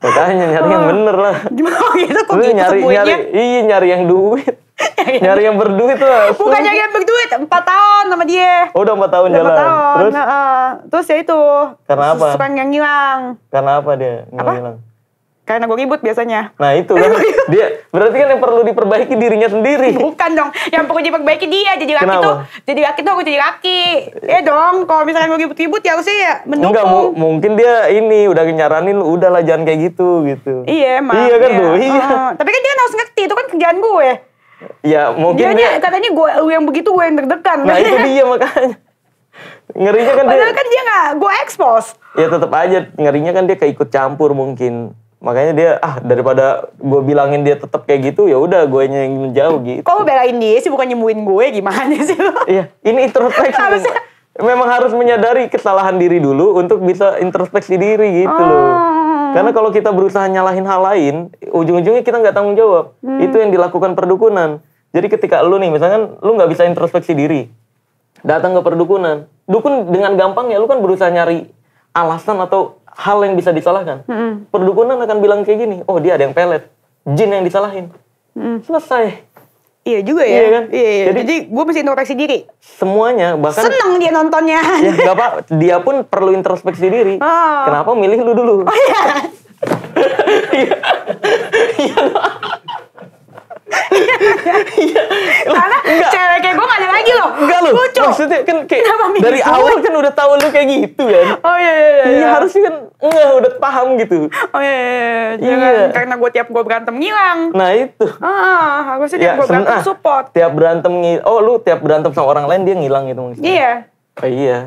Makanya nyari yang oh. bener lah. Gimana gitu kok gitu nyari, nyari, iya nyari yang duit. nyari yang berduit tuh, Bukan nyari yang berduit, empat tahun sama dia. Oh, udah empat tahun udah jalan. tahun. Terus? Nah, uh, terus ya itu. Karena apa? Suka yang hilang. Karena apa dia apa? Karena gue ribut biasanya. Nah itu kan. dia berarti kan yang perlu diperbaiki dirinya sendiri. Bukan dong. Yang perlu diperbaiki dia. Jadi laki tuh. Jadi laki tuh aku jadi laki. Eh dong. Kalau misalnya gue ribut-ribut ya harusnya ya mendukung. Enggak. mungkin dia ini udah nyaranin udah lah jangan kayak gitu gitu. Iya emang. Iya kan tuh. Iya. Uh, tapi kan dia harus ngerti. Itu kan kerjaan gue ya mungkin dia, dia katanya gue yang begitu gue yang deg nah itu dia makanya ngerinya kan Padahal dia kan dia gak gue expose ya tetap aja ngerinya kan dia keikut campur mungkin makanya dia ah daripada gue bilangin dia tetap kayak gitu ya udah gue yang menjauh gitu kok belain dia sih bukan nyembuhin gue gimana sih lo iya ini introspeksi memang harus menyadari kesalahan diri dulu untuk bisa introspeksi diri gitu oh. loh karena kalau kita berusaha nyalahin hal lain, ujung-ujungnya kita nggak tanggung jawab. Hmm. Itu yang dilakukan perdukunan. Jadi ketika lu nih, misalkan lu nggak bisa introspeksi diri, datang ke perdukunan, dukun dengan gampang ya lu kan berusaha nyari alasan atau hal yang bisa disalahkan. Hmm. Perdukunan akan bilang kayak gini, oh dia ada yang pelet, jin yang disalahin, hmm. selesai Iya juga ya. Iya kan? Iya, iya. Jadi, Jadi gue mesti introspeksi diri. Semuanya bahkan seneng dia nontonnya. Ya, gak apa, dia pun perlu introspeksi diri. Oh. Kenapa milih lu dulu? Oh iya. Iya. iya. Iya. Karena enggak. cewek kayak gue gak ada lagi loh. Enggak loh. Lucu. Maksudnya kan kayak dari awal kan udah tahu lu kayak gitu kan. Oh iya, iya iya iya. Iya harusnya kan enggak udah paham gitu. Oh iya iya iya. Jangan iya. karena gue tiap gue berantem ngilang. Nah itu. Ah, harusnya ya, tiap gue berantem ah, support. Tiap berantem ngilang. Oh lu tiap berantem sama orang lain dia ngilang gitu maksudnya. Iya. Oh iya.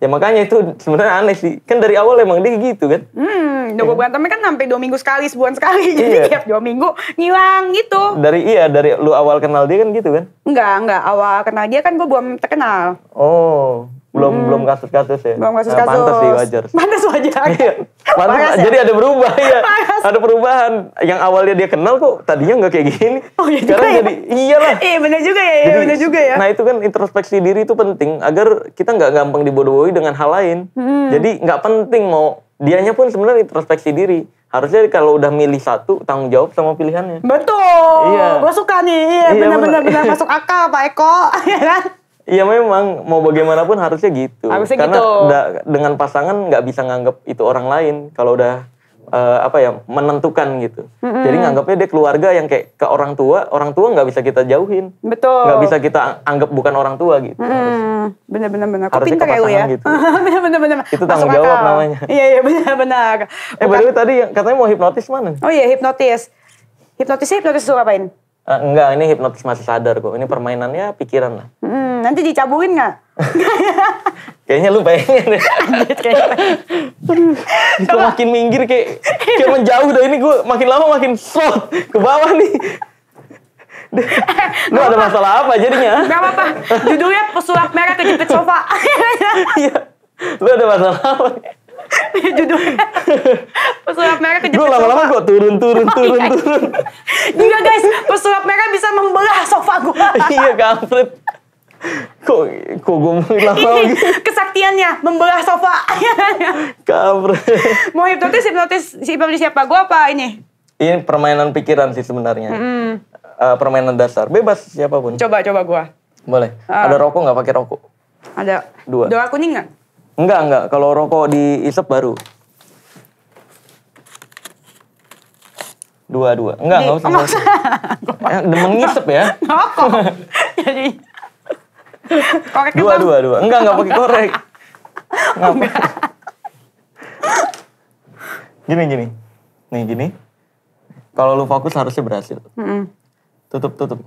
Ya makanya itu sebenarnya aneh sih. Kan dari awal emang dia gitu kan. Hmm, Dobo ya. tapi kan sampai dua minggu sekali, sebulan sekali. Jadi iya. tiap dua minggu ngilang gitu. Dari iya, dari lu awal kenal dia kan gitu kan? Enggak, enggak. Awal kenal dia kan gue belum terkenal. Oh belum hmm. belum kasus-kasus ya. Belum kasus-kasus. Nah, pantas sih wajar. Pantas wajar. ya? jadi ada berubah ya. Ada perubahan. Yang awalnya dia kenal kok tadinya nggak kayak gini. Oh iya Sekarang juga ya. jadi ya? iyalah. Iya benar juga ya, iya benar juga ya. Nah, itu kan introspeksi diri itu penting agar kita nggak gampang dibodohi dengan hal lain. Hmm. Jadi nggak penting mau dianya pun sebenarnya introspeksi diri harusnya kalau udah milih satu tanggung jawab sama pilihannya betul iya. gue suka nih iya, iya benar-benar benar masuk akal pak Eko ya kan Iya memang mau bagaimanapun harusnya gitu. Harusnya Karena gitu. Da, dengan pasangan nggak bisa nganggap itu orang lain kalau udah uh, apa ya menentukan gitu. Mm-hmm. Jadi nganggapnya dia keluarga yang kayak ke orang tua, orang tua nggak bisa kita jauhin. Betul. Nggak bisa kita anggap bukan orang tua gitu. Mm-hmm. Bener-bener. bener. Kok ke pasangan ya? Gitu. bener-bener. Itu Masuk tanggung jawab akal. namanya. Iya iya benar-benar. Eh baru tadi katanya mau hipnotis mana? Oh iya hipnotis. Hipnotisnya hipnotis suka apain? Uh, enggak, ini hipnotis masih sadar kok. Ini permainannya pikiran lah. Hmm, nanti dicabuin gak? kayaknya lu bayangin deh. gue makin minggir kayak, kayak menjauh dari ini. Gue makin lama makin slot ke bawah nih. Eh, lu ada masalah apa jadinya? Gak apa-apa. Judulnya pesulap merah kejepit sofa. Iya. Lu ada masalah apa? punya judulnya pesulap merah kejepit gue lama-lama kok turun turun oh, iya. turun iya. turun juga guys pesulap merah bisa membelah sofa gue iya kampret kok kok gue lama Ini, kesaktiannya membelah sofa kampret mau hipnotis hipnotis si hipnotis siapa gue apa ini ini permainan pikiran sih sebenarnya mm uh, permainan dasar bebas siapapun coba coba gue boleh uh. ada rokok nggak pakai rokok ada dua doa kuning nggak Enggak, enggak. Kalau rokok diisep baru. Dua, dua. Enggak, enggak usah. Enggak usah. Eh, demen ngisep ya. Rokok. Jadi... dua, dua, dua. Enggak, enggak pakai korek. Enggak. Gini, gini. Nih, gini. Kalau lu fokus harusnya berhasil. Mm -hmm. Tutup, tutup.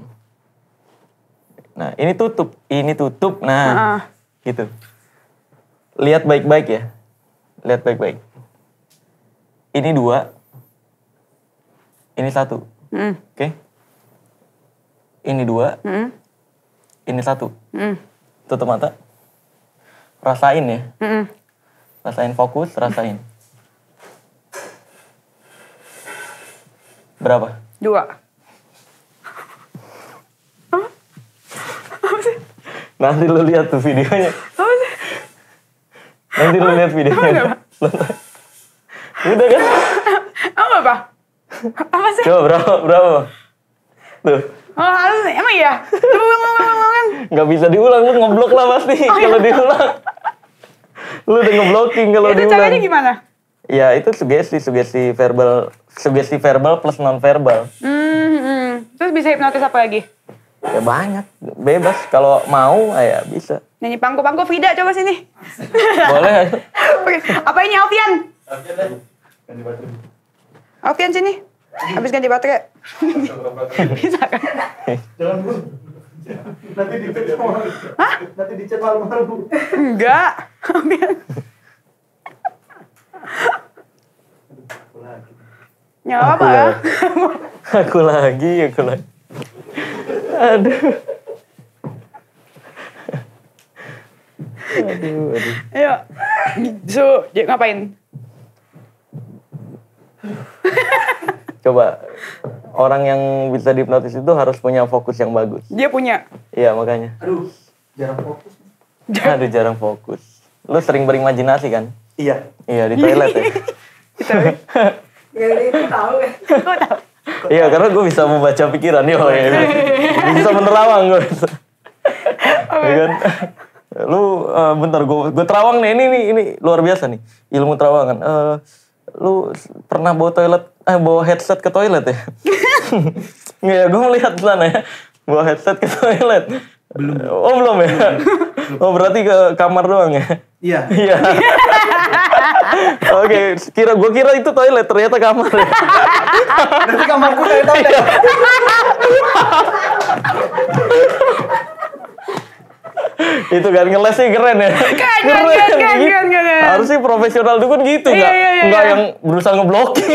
Nah, ini tutup. Ini tutup. Nah, uh -uh. gitu. Lihat baik-baik ya. Lihat baik-baik. Ini dua. Ini satu. Hmm. Oke. Okay? Ini dua. Hmm. Ini satu. Hmm. Tutup mata. Rasain ya. Hmm. Rasain fokus, rasain. Berapa? Dua. Nanti lu lihat tuh videonya. Nanti lu lihat videonya. Udah kan? Apa apa? Apa sih? Coba berapa? Berapa? Tuh. Oh, harus emang ya? Coba ulang, ulang, ulang. Gak bisa diulang, lu ngeblok lah pasti oh, iya. kalau iya. diulang. Lu udah ngeblocking kalau diulang. Itu caranya gimana? Ya itu sugesti, sugesti verbal, sugesti verbal plus non verbal. Hmm, hmm. Terus bisa hipnotis apa lagi? Ya banyak, bebas. Kalau mau ya bisa. Nyanyi pangku-pangku Vida coba sini. Boleh. apa ini Alfian? Alfian sini. Habis ganti baterai. bisa kan? Jangan Nanti di malu. Hah? Nanti chat malu-malu. Enggak. Alfian. Nyawa apa? Aku lagi, aku lagi. aduh. aduh, aduh. Ayo. So, jadi ngapain? Coba orang yang bisa dihipnotis itu harus punya fokus yang bagus. Dia punya. Iya, makanya. Aduh, jarang fokus. Aduh, jarang fokus. Lu sering berimajinasi kan? Iya. Iya, di toilet ya. Kita. Ya, itu tahu ya. tahu. Iya, karena gue bisa membaca pikiran yo, ya. bisa menerawang gue. Okay. Iya kan? Lu uh, bentar gue gue terawang nih ini nih ini luar biasa nih ilmu terawangan. Uh, lu pernah bawa toilet eh bawa headset ke toilet ya? Iya, gue melihat sana ya. Bawa headset ke toilet. Belum. Oh, belum ya? Belum. Oh, berarti ke kamar doang ya? Iya. Iya. Oke, okay, kira gua kira itu toilet ternyata kamar. Ya. Nanti kamarku dari toilet. Iya. itu kan ngeles sih keren ya kan, keren, kan, kan, kan, kan, kan. harusnya profesional dukun kan gitu iya, iya, iya, enggak iya. yang berusaha ngeblocking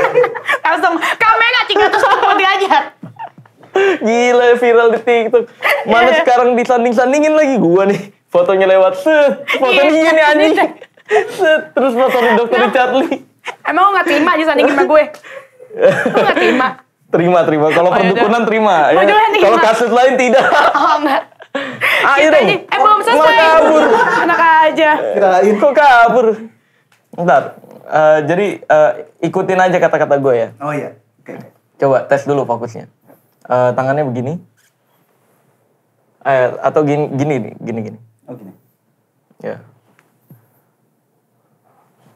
langsung kamera seperti aja. gila viral di tiktok mana iya. sekarang disanding-sandingin lagi gua nih fotonya lewat Foto iya, ini nih anjing Terus motor dokter nah, Charlie. Emang lo gak terima sanding sama gue? Lo gak terima? Terima, terima. Kalau oh, ya perdukunan terima. Oh, ya. Kalau kasus lain tidak. Oh, enggak. Ayo ah, dong. Gitu eh, belum selesai. kabur. Anak aja. Kirain. Kok kabur? Bentar. Uh, jadi, uh, ikutin aja kata-kata gue ya. Oh iya. Oke. Okay. Coba tes dulu fokusnya. Uh, tangannya begini. Eh, atau gini, gini Gini, gini. Oh, gini. Ya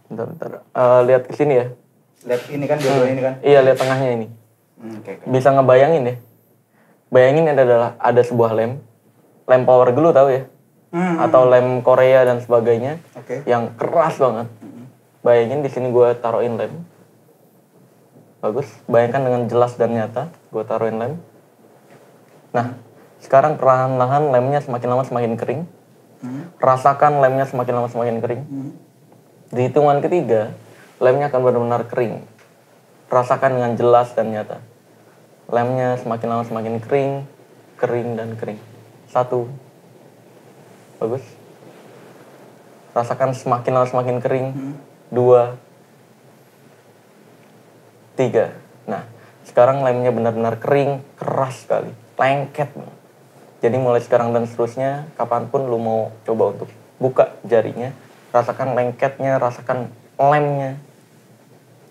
bentar bentar uh, lihat ke sini ya lihat ini kan hmm. ini kan iya lihat tengahnya ini hmm, okay, okay. bisa ngebayangin ya bayangin ada adalah ada sebuah lem lem power glue tahu ya hmm, hmm atau hmm. lem Korea dan sebagainya okay. yang keras banget hmm. hmm. bayangin di sini gue taruhin lem bagus bayangkan dengan jelas dan nyata gue taruhin lem nah sekarang perlahan-lahan lemnya semakin lama semakin kering hmm. rasakan lemnya semakin lama semakin kering hmm di hitungan ketiga, lemnya akan benar-benar kering. Rasakan dengan jelas dan nyata. Lemnya semakin lama semakin kering, kering dan kering. Satu. Bagus. Rasakan semakin lama semakin kering. Hmm. Dua. Tiga. Nah, sekarang lemnya benar-benar kering, keras sekali. Lengket Jadi mulai sekarang dan seterusnya, kapanpun lu mau coba untuk buka jarinya, rasakan lengketnya rasakan lemnya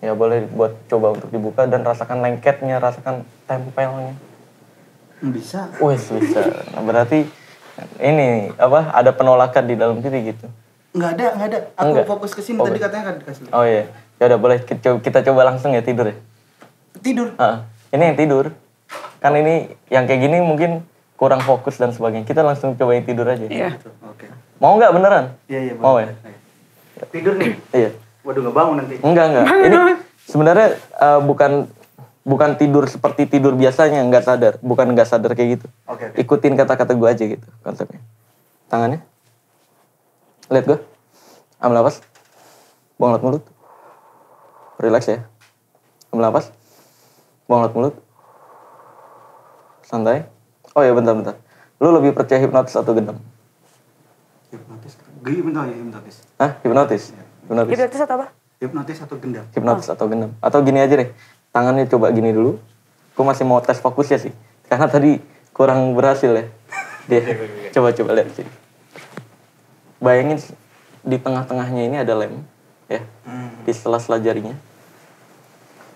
ya boleh buat coba untuk dibuka dan rasakan lengketnya rasakan tempelnya bisa Wih, bisa nah, berarti ini apa ada penolakan di dalam diri gitu Enggak ada enggak ada aku Enggak. fokus ke sini oh, tadi katanya kan dikasih. oh iya ya udah boleh kita coba langsung ya tidur ya tidur uh, ini yang tidur kan ini yang kayak gini mungkin kurang fokus dan sebagainya kita langsung coba yang tidur aja iya yeah. oke okay. Mau nggak beneran? Iya iya. Mau ya. Tidur nih. Iya. Waduh nggak bangun nanti. Enggak enggak. Ini sebenarnya uh, bukan bukan tidur seperti tidur biasanya nggak sadar, bukan nggak sadar kayak gitu. Oke. Okay, okay. Ikutin kata-kata gue aja gitu konsepnya. Tangannya. Lihat gue. Ambil nafas. Buang lewat mulut. Relax ya. Ambil nafas. Buang lewat mulut. Santai. Oh ya bentar-bentar. Lu lebih percaya hipnotis atau gendam? Hipnotis. Hipnotis. Kan? Ya, hipnotis. Hah? Hipnotis? Ya. Hipnotis. Hipnotis atau apa? Hipnotis atau gendam. Hipnotis atau gendam. Atau gini aja deh. Tangannya coba gini dulu. Gue masih mau tes fokus ya sih. Karena tadi kurang berhasil ya. Dia coba-coba lihat sih. Bayangin di tengah-tengahnya ini ada lem. Ya. Hmm. Di sela-sela jarinya.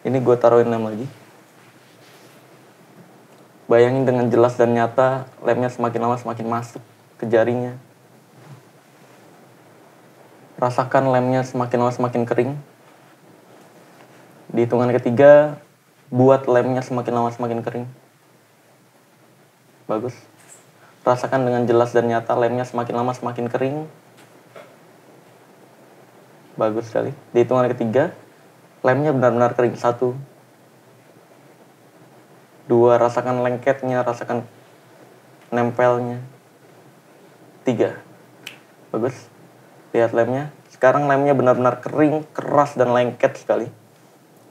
Ini gue taruhin lem lagi. Bayangin dengan jelas dan nyata lemnya semakin lama semakin masuk ke jarinya Rasakan lemnya semakin lama semakin kering. Di hitungan ketiga, buat lemnya semakin lama semakin kering. Bagus. Rasakan dengan jelas dan nyata lemnya semakin lama semakin kering. Bagus sekali. Di hitungan ketiga, lemnya benar-benar kering. Satu. Dua, rasakan lengketnya, rasakan nempelnya. Tiga. Bagus lihat lemnya sekarang lemnya benar-benar kering keras dan lengket sekali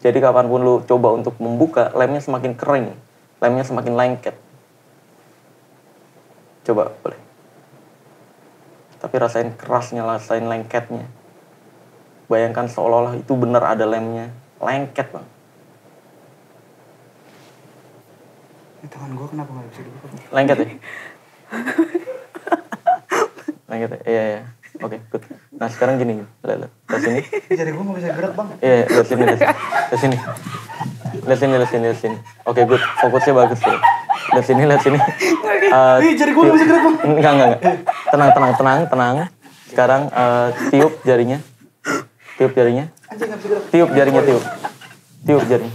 jadi kapanpun lu coba untuk membuka lemnya semakin kering lemnya semakin lengket coba boleh tapi rasain kerasnya rasain lengketnya bayangkan seolah-olah itu benar ada lemnya lengket bang ini tangan gue kenapa nggak bisa dibuka lengket ya lengket ya? iya iya Oke, okay, good. Nah sekarang gini, lihat, lihat. Lihat sini. Jadi gue gak bisa gerak bang. Iya, yeah, lihat sini, lihat sini. Lihat sini, lihat sini, lihat sini. Oke, okay, good. Fokusnya bagus ya. Lihat sini, lihat sini. Uh, Ih, jari gue gak bisa gerak bang. Enggak, enggak, enggak. Tenang, tenang, tenang, tenang. Sekarang uh, tiup jarinya. Tiup jarinya. Tiup jarinya, tiup. Tiup jarinya.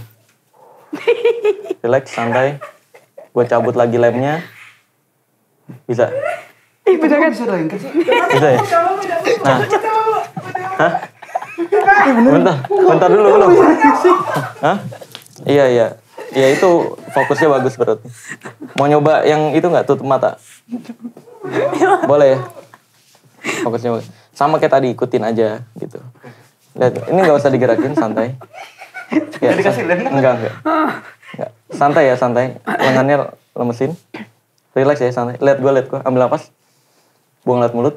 Relax, santai. Gue cabut lagi lemnya. Bisa. Ih, beda kan? Bisa lengket sih. Bisa ya? Nah. Hah? Bentar, bentar dulu belum. Hah? Iya, iya. Ya itu fokusnya bagus berarti. Mau nyoba yang itu nggak tutup mata? Boleh ya? Fokusnya bagus. Sama kayak tadi, ikutin aja gitu. Lihat, ini nggak usah digerakin, santai. Ya, dikasih enggak, enggak, Santai ya, santai. Lengannya lemesin. Relax ya, santai. Lihat gue, lihat gue. Ambil nafas buang lewat mulut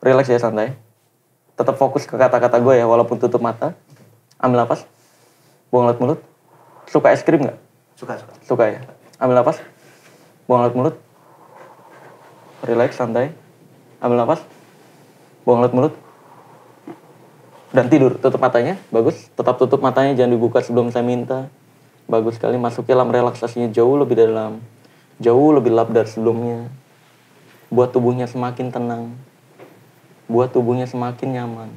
relax ya santai tetap fokus ke kata-kata gue ya walaupun tutup mata ambil nafas buang lewat mulut suka es krim nggak suka suka suka ya ambil nafas buang lewat mulut relax santai ambil nafas buang lewat mulut dan tidur tutup matanya bagus tetap tutup matanya jangan dibuka sebelum saya minta bagus sekali masuknya dalam relaksasinya jauh lebih dalam jauh lebih lap dari sebelumnya buat tubuhnya semakin tenang, buat tubuhnya semakin nyaman.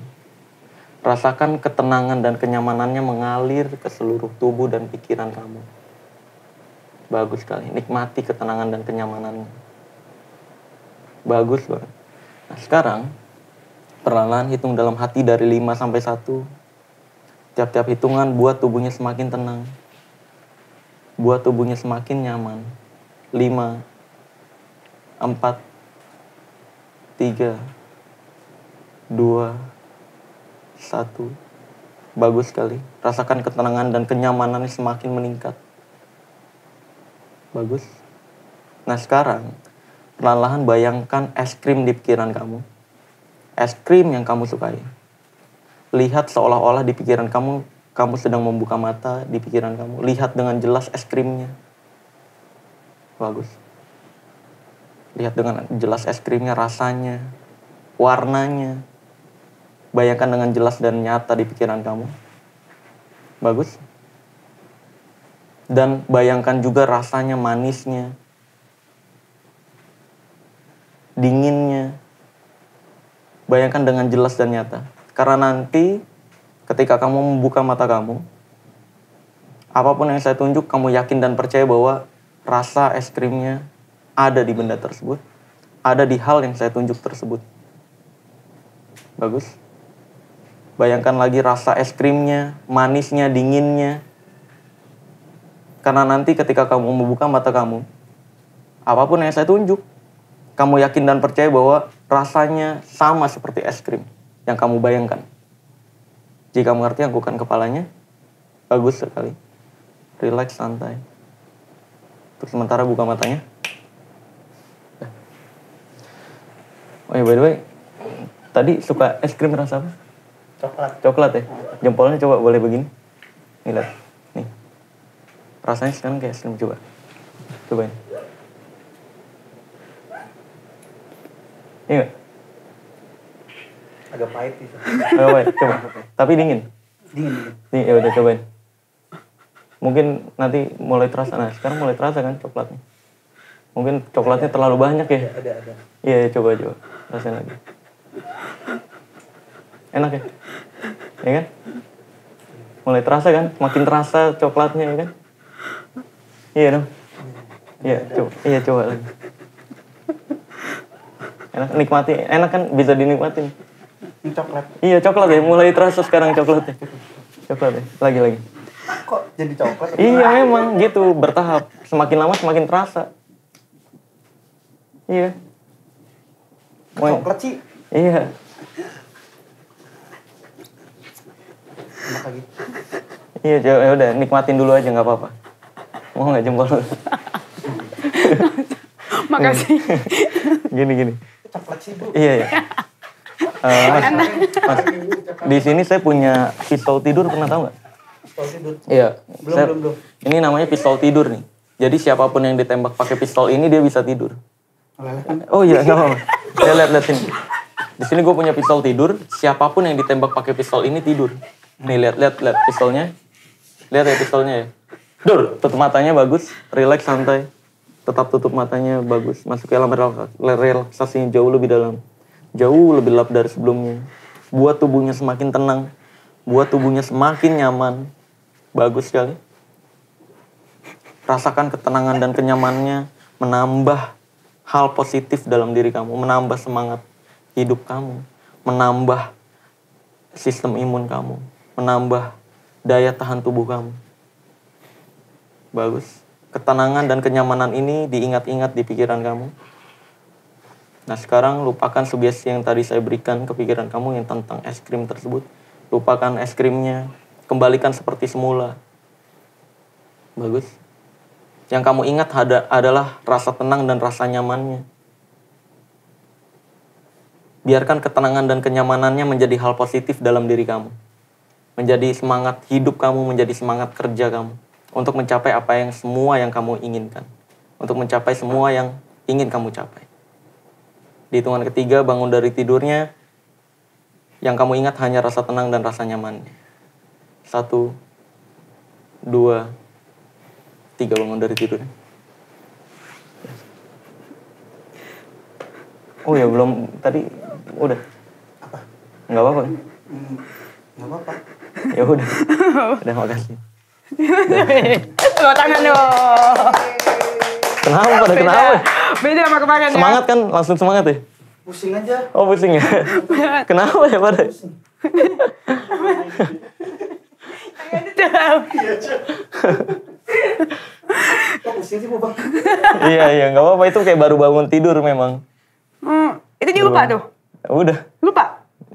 Rasakan ketenangan dan kenyamanannya mengalir ke seluruh tubuh dan pikiran kamu. Bagus sekali, nikmati ketenangan dan kenyamanannya. Bagus banget. Nah sekarang, perlahan hitung dalam hati dari 5 sampai 1. Tiap-tiap hitungan buat tubuhnya semakin tenang. Buat tubuhnya semakin nyaman. 5, 4, tiga, dua, satu. Bagus sekali. Rasakan ketenangan dan kenyamanan semakin meningkat. Bagus. Nah sekarang, perlahan-lahan bayangkan es krim di pikiran kamu. Es krim yang kamu sukai. Lihat seolah-olah di pikiran kamu, kamu sedang membuka mata di pikiran kamu. Lihat dengan jelas es krimnya. Bagus lihat dengan jelas es krimnya, rasanya, warnanya. Bayangkan dengan jelas dan nyata di pikiran kamu. Bagus. Dan bayangkan juga rasanya manisnya. Dinginnya. Bayangkan dengan jelas dan nyata. Karena nanti ketika kamu membuka mata kamu, apapun yang saya tunjuk kamu yakin dan percaya bahwa rasa es krimnya ada di benda tersebut, ada di hal yang saya tunjuk tersebut. Bagus. Bayangkan lagi rasa es krimnya, manisnya, dinginnya. Karena nanti ketika kamu membuka mata kamu, apapun yang saya tunjuk, kamu yakin dan percaya bahwa rasanya sama seperti es krim yang kamu bayangkan. Jika mengerti angkukan kepalanya, bagus sekali. Relax, santai. Terus sementara buka matanya. Oh ya by the way, tadi suka es krim rasa apa? Coklat. Coklat ya? Jempolnya coba boleh begini. Nih lihat. Nih. Rasanya sekarang kayak es krim coba. ini. Iya Agak pahit sih. Agak pahit, coba. Tapi dingin. Dingin, dingin. Nih, ya udah cobain. Mungkin nanti mulai terasa. Nah, sekarang mulai terasa kan coklatnya. Mungkin coklatnya terlalu banyak ya. Iya, ada, ada. Iya, iya, coba coba. Rasain lagi. Enak ya? Ya kan? Mulai terasa kan? Makin terasa coklatnya ya kan? Iya dong. Iya, coba. Iya, coba lagi. Enak nikmati. Enak kan bisa dinikmati Coklat. Iya, coklat ya. Mulai terasa sekarang coklatnya. Coklat ya. Lagi lagi. Kok jadi coklat? Iya, memang gitu, bertahap. Semakin lama semakin terasa. Iya. Coklat sih. Iya. Enak Iya, ya udah nikmatin dulu aja nggak apa-apa. Mau nggak jempol Makasih. gini gini. Coklat sih, Bu. Iya, iya. Uh, mas, mas, di sini saya punya pistol tidur pernah tahu nggak? Pistol tidur. Iya. Belum, saya, belum, belum. Ini namanya pistol tidur nih. Jadi siapapun yang ditembak pakai pistol ini dia bisa tidur. Oh iya, sama. Saya lihat lihat sini. Di sini gue punya pistol tidur. Siapapun yang ditembak pakai pistol ini tidur. Nih lihat lihat lihat pistolnya. Lihat ya pistolnya ya. Dur, tutup matanya bagus, relax santai. Tetap tutup matanya bagus. Masuk ke alam relaksasinya jauh lebih dalam. Jauh lebih lap dari sebelumnya. Buat tubuhnya semakin tenang. Buat tubuhnya semakin nyaman. Bagus sekali rasakan ketenangan dan kenyamannya menambah hal positif dalam diri kamu, menambah semangat hidup kamu, menambah sistem imun kamu, menambah daya tahan tubuh kamu. Bagus. Ketenangan dan kenyamanan ini diingat-ingat di pikiran kamu. Nah sekarang lupakan sugesti yang tadi saya berikan ke pikiran kamu yang tentang es krim tersebut. Lupakan es krimnya, kembalikan seperti semula. Bagus. Yang kamu ingat ada, adalah rasa tenang dan rasa nyamannya. Biarkan ketenangan dan kenyamanannya menjadi hal positif dalam diri kamu. Menjadi semangat hidup kamu, menjadi semangat kerja kamu. Untuk mencapai apa yang semua yang kamu inginkan. Untuk mencapai semua yang ingin kamu capai. Di hitungan ketiga, bangun dari tidurnya. Yang kamu ingat hanya rasa tenang dan rasa nyaman. Satu, dua, tiga bangun dari tidur oh ya belum tadi udah apa nggak apa-apa kan nggak apa-apa ya udah udah makasih Lo tangan lo. Kenapa pada kenapa? Beda sama kemarin ya? Semangat kan, langsung semangat ya? Pusing aja. Oh pusing ya? kenapa ya pada? Pusing iya iya nggak apa-apa itu kayak baru bangun tidur memang. Hmm, itu juga lupa tuh. Udah. Lupa.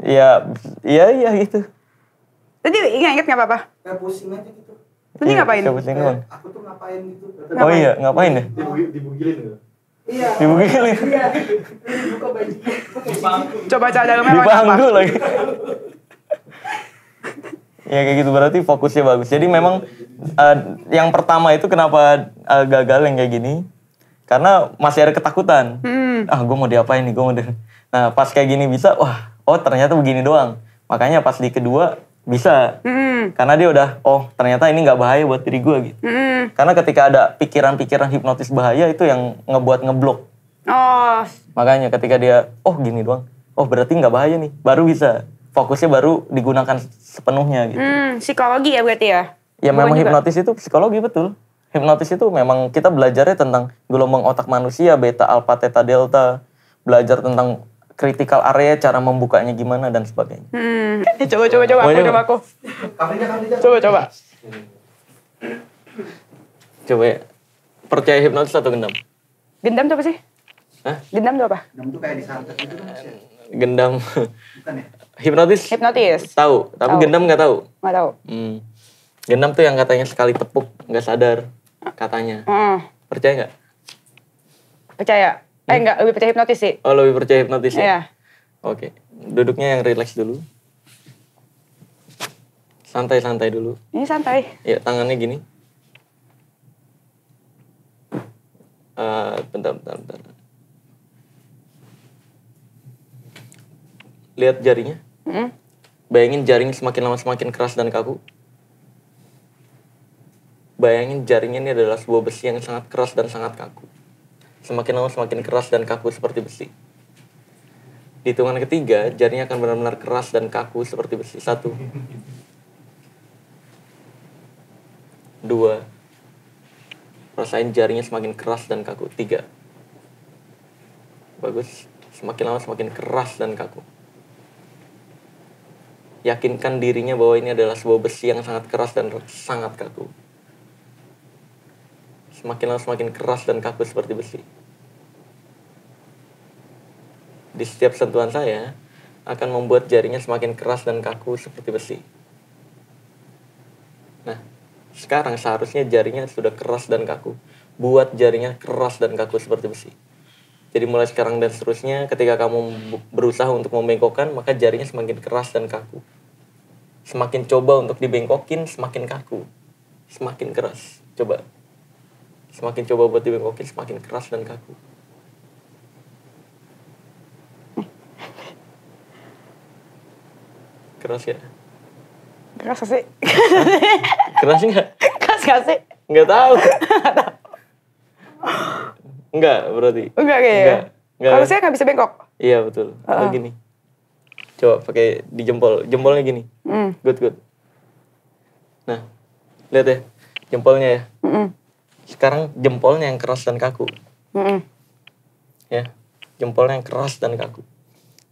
Iya iya iya gitu. Tadi ingat ingat nggak apa-apa? Kayak pusing aja gitu. Tadi iya, ngapain? Pusing aku tuh ngapain gitu. Oh iya ngapain ya? Dibugilin gitu. Iya. Dibugilin. Iya. Buka baju. Coba cara dalamnya. Dibanggu lagi ya kayak gitu berarti fokusnya bagus jadi memang uh, yang pertama itu kenapa uh, gagal yang kayak gini karena masih ada ketakutan hmm. ah gue mau diapain nih gue mau di... nah pas kayak gini bisa wah oh ternyata begini doang makanya pas di kedua bisa Hmm. karena dia udah oh ternyata ini nggak bahaya buat diri gue gitu Hmm. karena ketika ada pikiran-pikiran hipnotis bahaya itu yang ngebuat ngeblok oh. makanya ketika dia oh gini doang oh berarti nggak bahaya nih baru bisa fokusnya baru digunakan sepenuhnya gitu. Hmm, psikologi ya berarti ya? Ya Bukan memang juga. hipnotis itu psikologi betul. Hipnotis itu memang kita belajarnya tentang gelombang otak manusia, beta, alpha, theta, delta. Belajar tentang critical area, cara membukanya gimana dan sebagainya. Hmm. Eh, coba coba coba aku coba aku. Coba coba. Coba ya. Percaya hipnotis atau gendam? Gendam itu apa sih? Hah? Gendam itu apa? Gendam itu kayak disantet gitu kan. Gendam. Bukan ya? Hipnotis? Hipnotis. Tahu, tapi tau. gendam nggak tahu. Nggak tahu. Hmm. Gendam tuh yang katanya sekali tepuk nggak sadar katanya. Mm. Percaya nggak? Percaya. Hmm? Eh nggak, lebih percaya hipnotis sih. Oh lebih percaya hipnotis ya? Iya. Oke, duduknya yang relax dulu. Santai-santai dulu. Ini santai. Ya, tangannya gini. Uh, bentar, bentar, bentar. lihat jarinya. Hmm? Bayangin jaringnya semakin lama semakin keras dan kaku. Bayangin jaringnya ini adalah sebuah besi yang sangat keras dan sangat kaku. Semakin lama semakin keras dan kaku seperti besi. Di hitungan ketiga, jarinya akan benar-benar keras dan kaku seperti besi. Satu. Dua. Rasain jarinya semakin keras dan kaku. Tiga. Bagus. Semakin lama semakin keras dan kaku yakinkan dirinya bahwa ini adalah sebuah besi yang sangat keras dan sangat kaku. Semakin lama semakin keras dan kaku seperti besi. Di setiap sentuhan saya akan membuat jarinya semakin keras dan kaku seperti besi. Nah, sekarang seharusnya jarinya sudah keras dan kaku. Buat jarinya keras dan kaku seperti besi. Jadi mulai sekarang dan seterusnya ketika kamu berusaha untuk membengkokkan maka jarinya semakin keras dan kaku semakin coba untuk dibengkokin semakin kaku semakin keras coba semakin coba buat dibengkokin semakin keras dan kaku keras ya keras gak sih keras nggak keras gak sih nggak tahu nggak berarti nggak kayaknya nggak. saya nggak bisa bengkok iya betul uh -uh coba pakai di jempol jempolnya gini mm. good good nah lihat ya jempolnya ya mm -mm. sekarang jempolnya yang keras dan kaku mm -mm. ya jempolnya yang keras dan kaku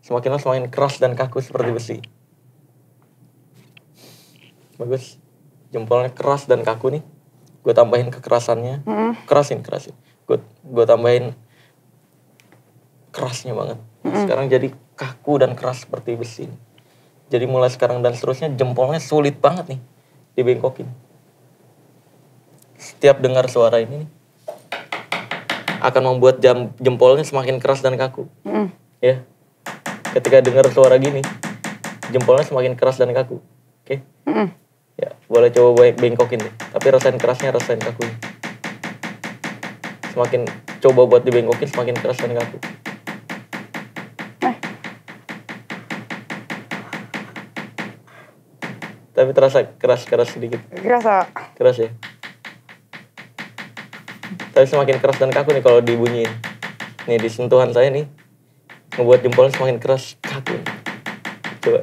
semakin lama semakin keras dan kaku seperti besi bagus jempolnya keras dan kaku nih gue tambahin kekerasannya mm -mm. kerasin kerasin good gue tambahin kerasnya banget mm -mm. sekarang jadi kaku dan keras seperti besi. Jadi mulai sekarang dan seterusnya jempolnya sulit banget nih dibengkokin. Setiap dengar suara ini nih, akan membuat jam, jempolnya semakin keras dan kaku. Mm. Ya. Ketika dengar suara gini, jempolnya semakin keras dan kaku. Oke. Okay? Mm. Ya, boleh coba bengkokin deh. Tapi rasain kerasnya, rasain kakunya. Semakin coba buat dibengkokin, semakin keras dan kaku. Tapi terasa keras-keras sedikit. Kerasa. Keras ya. Tapi semakin keras dan kaku nih kalau dibunyiin. Nih di sentuhan saya nih ngebuat jempol semakin keras kaku. Coba.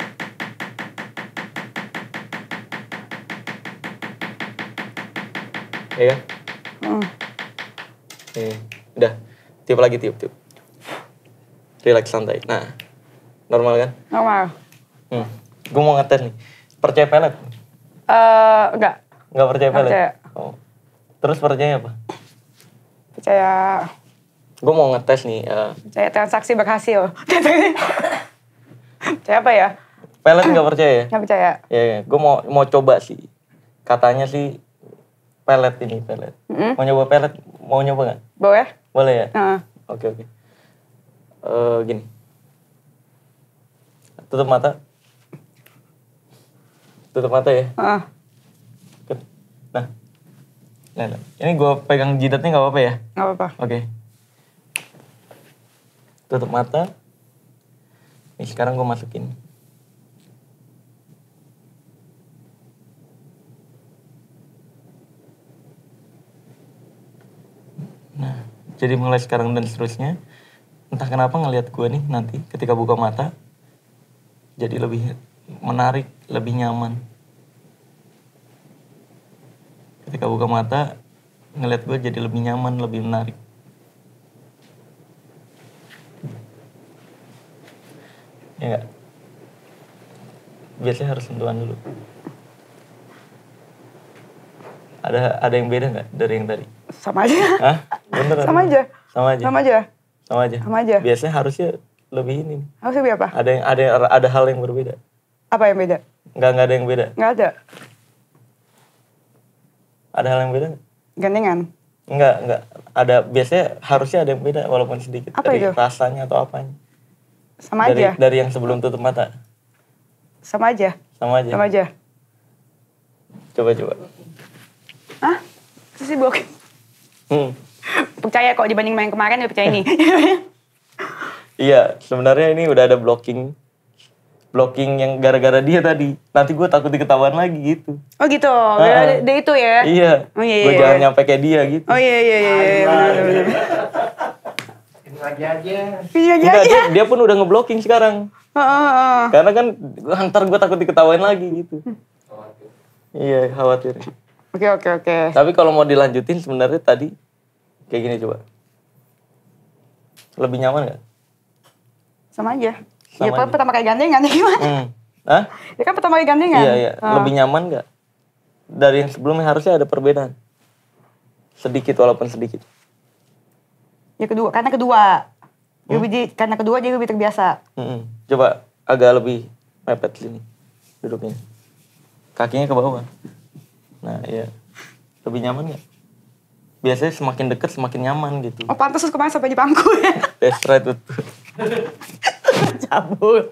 ya kan? Hmm. Nih, udah. Tiup lagi, tiup, tiup. Relax, santai. Nah, normal kan? Normal. Hmm. Gue mau ngetes nih Percaya pelet? Uh, enggak. Enggak percaya enggak pelet? Percaya. Oh. Terus percaya apa? Percaya... Gue mau ngetes nih. Uh... Percaya transaksi berhasil. percaya apa ya? Pelet enggak percaya ya? Nggak percaya. Iya, ya. gue mau mau coba sih. Katanya sih pelet ini pelet. Mm-hmm. Mau nyoba pelet? Mau nyoba enggak? Boleh. Boleh ya. Uh. Oke oke. Uh, gini. Tutup mata tutup mata ya ah. nah ini gue pegang jidatnya gak apa-apa ya Gak apa-apa oke okay. tutup mata ini sekarang gue masukin nah jadi mulai sekarang dan seterusnya entah kenapa ngelihat gue nih nanti ketika buka mata jadi lebih menarik, lebih nyaman. Ketika buka mata, ngeliat gue jadi lebih nyaman, lebih menarik. Ya enggak? Biasanya harus sentuhan dulu. Ada ada yang beda nggak dari yang tadi? Sama aja. Hah? Bener, sama aja. Sama aja. Sama aja. Sama aja. Sama aja. Biasanya harusnya lebih ini. Harusnya lebih apa? Ada yang ada ada hal yang berbeda. Apa yang beda? Nggak, nggak ada yang beda. Nggak ada. Ada hal yang beda? Gandengan. Nggak, nggak. Ada biasanya harusnya ada yang beda walaupun sedikit apa dari itu? rasanya atau apanya. Sama dari, aja. Dari yang sebelum tutup mata. Sama aja. Sama aja. Sama aja. Coba coba. Hah? Sisi bok. Hmm. percaya kok dibanding main kemarin ya percaya ini. iya, sebenarnya ini udah ada blocking blocking yang gara-gara dia tadi. Nanti gue takut diketahuan lagi gitu. Oh gitu, ah, ah. gara-gara dia itu ya? Iya, oh, iya, iya. gue jangan iya. nyampe kayak dia gitu. Oh iya, iya, iya, iya. Ini lagi aja. Ini lagi aja. Dia, dia pun udah ngeblocking sekarang. Oh, oh, oh. Karena kan ntar gue takut diketawain lagi gitu. Khawatir. Hmm. Iya, khawatir. Oke, okay, oke, okay, oke. Okay. Tapi kalau mau dilanjutin sebenarnya tadi kayak gini coba. Lebih nyaman gak? Sama aja. Iya, kan pertama kali gandengan ya gimana? Hmm. Hah? Ya kan pertama kali gandengan. Iya, iya. Oh. Lebih nyaman gak? Dari yang sebelumnya harusnya ada perbedaan. Sedikit walaupun sedikit. Ya kedua, karena kedua. Hmm? Lebih di, karena kedua jadi lebih terbiasa. Hmm, hmm. Coba agak lebih mepet sini duduknya. Kakinya ke bawah. Nah, iya. Lebih nyaman nggak? Biasanya semakin deket semakin nyaman gitu. Oh, pantas kemarin sampai di bangku ya. That's right, betul. cabut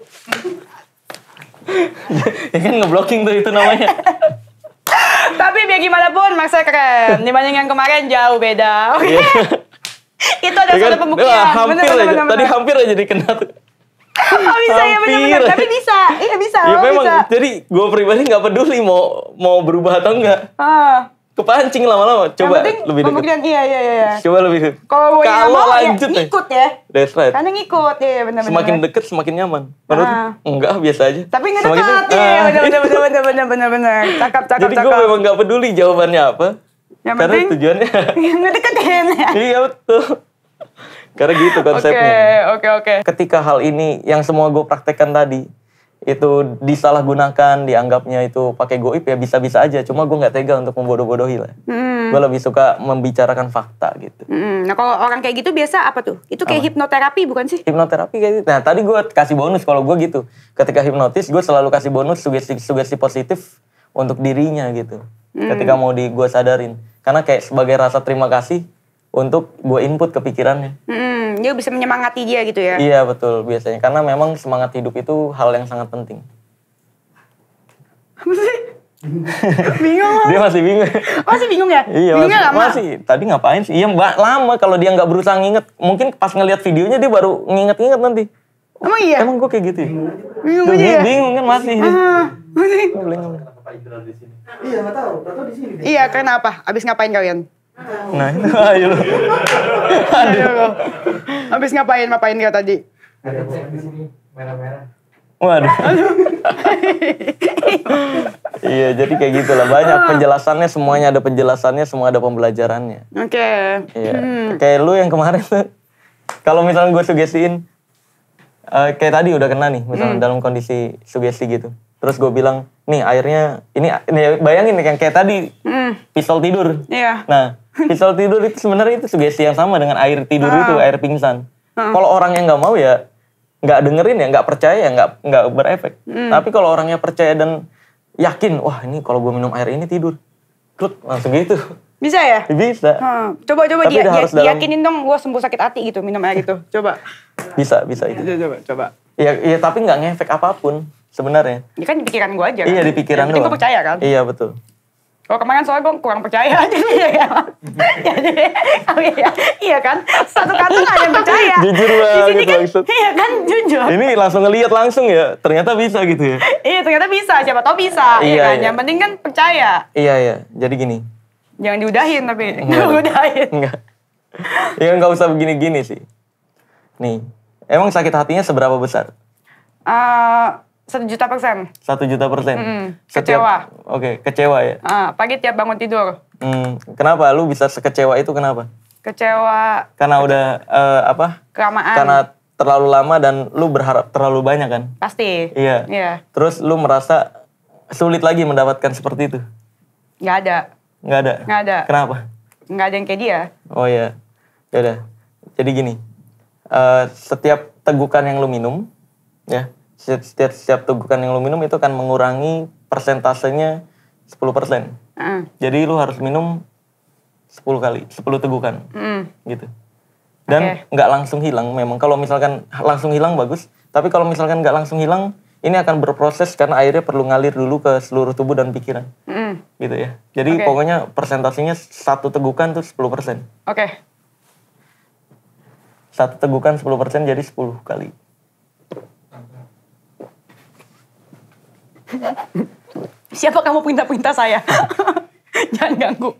ya kan ngeblocking tuh itu namanya tapi biar gimana pun maksudnya keren dibanding yang kemarin jauh beda oke okay? Iya. itu ada kan? satu pembuktian Nah, hampir bener, bener, aja. Bener, bener. tadi hampir aja dikena tuh Oh bisa iya, Hampir. ya benar-benar, tapi bisa. Iya bisa. Ya, memang. Bisa. Jadi gue pribadi nggak peduli mau mau berubah atau enggak. Ah kepancing lama-lama. Coba yang lebih dekat. Iya, iya iya iya. Coba lebih. Kalau kalau ya lanjut ya, ngikut ya. That's right. Karena ngikut ya benar-benar. Semakin deket semakin nyaman. Menurut ah. enggak biasa aja. Tapi enggak dekat ya. Benar-benar ah. benar-benar benar-benar Cakap Cakap cakap Jadi gue memang enggak peduli jawabannya apa. Yang Karena penting, tujuannya ngedeketin ya. Iya betul. Karena gitu konsepnya. Oke, okay, oke, okay, oke. Okay. Ketika hal ini yang semua gue praktekkan tadi, itu disalahgunakan dianggapnya itu pakai goib ya bisa-bisa aja cuma gue nggak tega untuk membodoh-bodohi lah hmm. gue lebih suka membicarakan fakta gitu hmm. nah kalau orang kayak gitu biasa apa tuh itu kayak apa? hipnoterapi bukan sih hipnoterapi kayak gitu nah tadi gue kasih bonus kalau gue gitu ketika hipnotis gue selalu kasih bonus sugesti-sugesti positif untuk dirinya gitu hmm. ketika mau di gue sadarin karena kayak sebagai rasa terima kasih untuk gue input ke pikirannya hmm. Hmm, dia bisa menyemangati dia gitu ya? Iya betul biasanya karena memang semangat hidup itu hal yang sangat penting. Apa sih? bingung. dia masih bingung. Masih bingung ya? Iya, Bingungnya masih, lama. Masih. Tadi ngapain sih? Iya, Mbak, lama kalau dia nggak berusaha nginget. Mungkin pas ngelihat videonya dia baru nginget-nginget nanti. Emang iya? Emang gue kayak gitu ya? Bingung Tuh, aja ya? Bingung kan masih. Ah, masih. Iya, nggak tahu. Tahu di sini. Iya, kenapa? Iya, Abis ngapain kalian? Nah itu ayo. ayo, Habis ngapain ngapain gak tadi? Ada di sini merah-merah. Waduh. iya, jadi kayak gitulah banyak penjelasannya semuanya ada penjelasannya, semua ada pembelajarannya. Oke. Iya. Hmm. Kayak lu yang kemarin tuh. Kalau misalnya gue sugesiin uh, eh, kayak tadi udah kena nih, misalnya hmm. dalam kondisi sugesti gitu. Terus gue bilang, "Nih, airnya ini, ini bayangin nih yang kayak tadi hmm. pistol tidur." Iya. Nah, Pisau tidur itu sebenarnya itu sugesti yang sama dengan air tidur ah. itu, air pingsan. Ah. Kalau orang yang nggak mau ya nggak dengerin ya, nggak percaya ya nggak nggak berefek. Hmm. Tapi kalau orangnya percaya dan yakin, wah ini kalau gue minum air ini tidur, klut langsung gitu. Bisa ya? Bisa. Coba coba dia dia, ya, dalam... yakinin dong gue sembuh sakit hati gitu minum air gitu. Coba. bisa bisa itu. Coba coba. Iya, ya tapi nggak ngefek apapun sebenarnya. Ya kan di pikiran gue aja iya, kan. Iya di pikiran Yang Tapi gue percaya kan. Iya betul. Oh kemarin soalnya gue kurang percaya ya. jadi ya, kan. iya, kan satu kata nggak yang percaya. Jujur banget kan, maksud. Iya kan jujur. Ini langsung ngelihat langsung ya ternyata bisa gitu ya. Iya ternyata bisa siapa tahu bisa. Iya, iya kan? iya. Yang penting kan percaya. Iya iya jadi gini. Jangan diudahin tapi enggak diudahin. Enggak. Ya nggak usah begini-gini sih. Nih emang sakit hatinya seberapa besar? Uh, satu juta persen. Satu juta persen. Hmm, kecewa. Oke, okay, kecewa ya. Ah, pagi tiap bangun tidur. Hmm, kenapa lu bisa sekecewa itu kenapa? Kecewa. Karena udah uh, apa? keramaan Karena terlalu lama dan lu berharap terlalu banyak kan? Pasti. Iya. Iya. Terus lu merasa sulit lagi mendapatkan seperti itu? Gak ada. Gak ada. Gak ada. Kenapa? Gak ada yang kayak dia. Oh iya. ada ya Jadi gini, uh, setiap tegukan yang lu minum, ya setiap, setiap, setiap tubukan yang lu minum itu akan mengurangi persentasenya 10%. Uh. Ah. Jadi lu harus minum 10 kali, 10 tegukan. Mm. Gitu. Dan nggak okay. langsung hilang memang. Kalau misalkan langsung hilang bagus, tapi kalau misalkan nggak langsung hilang, ini akan berproses karena airnya perlu ngalir dulu ke seluruh tubuh dan pikiran. Mm. Gitu ya. Jadi okay. pokoknya persentasenya satu tegukan tuh 10%. Oke. Okay. Satu tegukan 10% jadi 10 kali. Siapa kamu perintah-perintah saya? Jangan ganggu.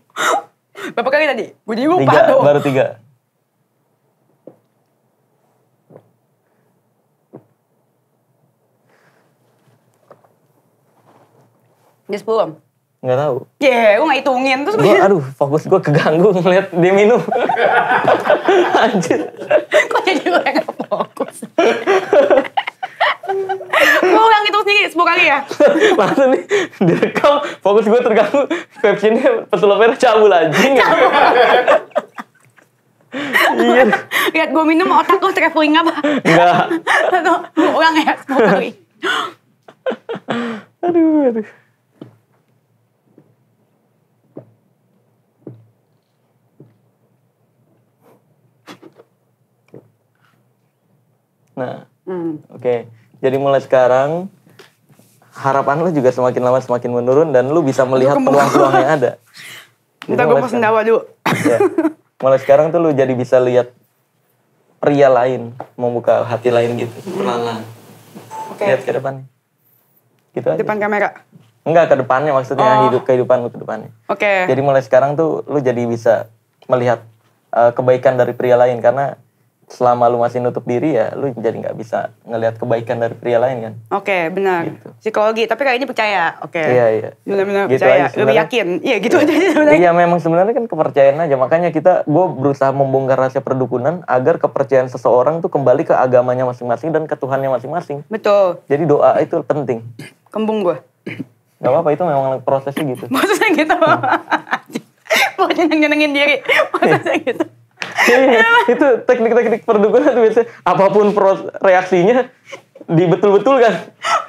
Berapa kali tadi? Gue jadi lupa tuh. Baru tiga. Dia sepuluh om? Nggak tahu. Ya, yeah, gue gak hitungin. Terus gue, aduh, fokus gue keganggu ngeliat dia minum. Anjir. Kok jadi gue nggak fokus? gue yang hitung sendiri 10 kali ya langsung nih direkam fokus gue terganggu captionnya petul merah cabul anjing cabul iya lihat gue minum otak gue traveling apa enggak gue ulang ya 10 kali aduh aduh Nah, hmm. oke. Okay. Jadi mulai sekarang harapan lu juga semakin lama semakin menurun dan lu bisa melihat peluang-peluang yang ada. Kita gue pesen dawa dulu. Ya. Mulai sekarang tuh lu jadi bisa lihat pria lain, membuka hati lain gitu, pelan-pelan. Oke. Okay. Lihat ke depan. Gitu aja. Depan kamera. Enggak, ke depannya maksudnya oh. hidup kehidupan lu ke depannya. Oke. Okay. Jadi mulai sekarang tuh lu jadi bisa melihat uh, kebaikan dari pria lain karena selama lu masih nutup diri ya lu jadi nggak bisa ngelihat kebaikan dari pria lain kan oke okay, benar gitu. psikologi tapi kayaknya percaya oke okay. iya iya benar-benar gitu percaya aja, lebih yakin iya gitu aja sebenarnya iya memang sebenarnya kan kepercayaan aja makanya kita gue berusaha membongkar rahasia perdukunan agar kepercayaan seseorang tuh kembali ke agamanya masing-masing dan ke Tuhannya masing-masing betul jadi doa itu penting kembung gue Gak apa-apa itu memang prosesnya gitu prosesnya gitu hmm. mau nyenengin diri prosesnya gitu Iya, iya. itu teknik-teknik perdukunan itu biasanya apapun pro reaksinya dibetul-betul kan.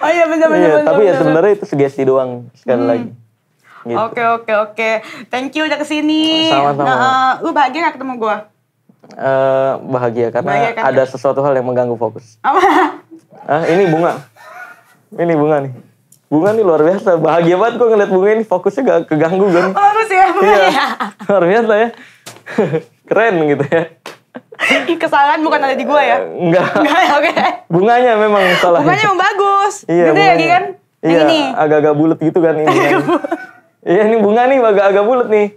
Oh iya benar benar. Iya, tapi ya sebenarnya itu sugesti doang sekali hmm. lagi. Gitu. Oke oke oke. Thank you udah kesini. Sama-sama. Nah, uh, lu bahagia gak ketemu gue? Uh, bahagia karena kan, ada sesuatu hal yang mengganggu fokus. Apa? Ah, ini bunga. Ini bunga nih. Bunga nih luar biasa. Bahagia banget gue ngeliat bunga ini fokusnya gak keganggu kan. Fokus ya bunga iya. ya. Luar biasa ya. keren gitu ya. Kesalahan bukan ada di gue ya? Enggak. Enggak, oke. Okay. Bunganya memang salah. Bunganya memang bagus. Iya, gitu bunganya. ya, kan? Iya, ini. agak-agak bulat gitu kan ini. iya, ini bunga nih agak-agak bulat nih.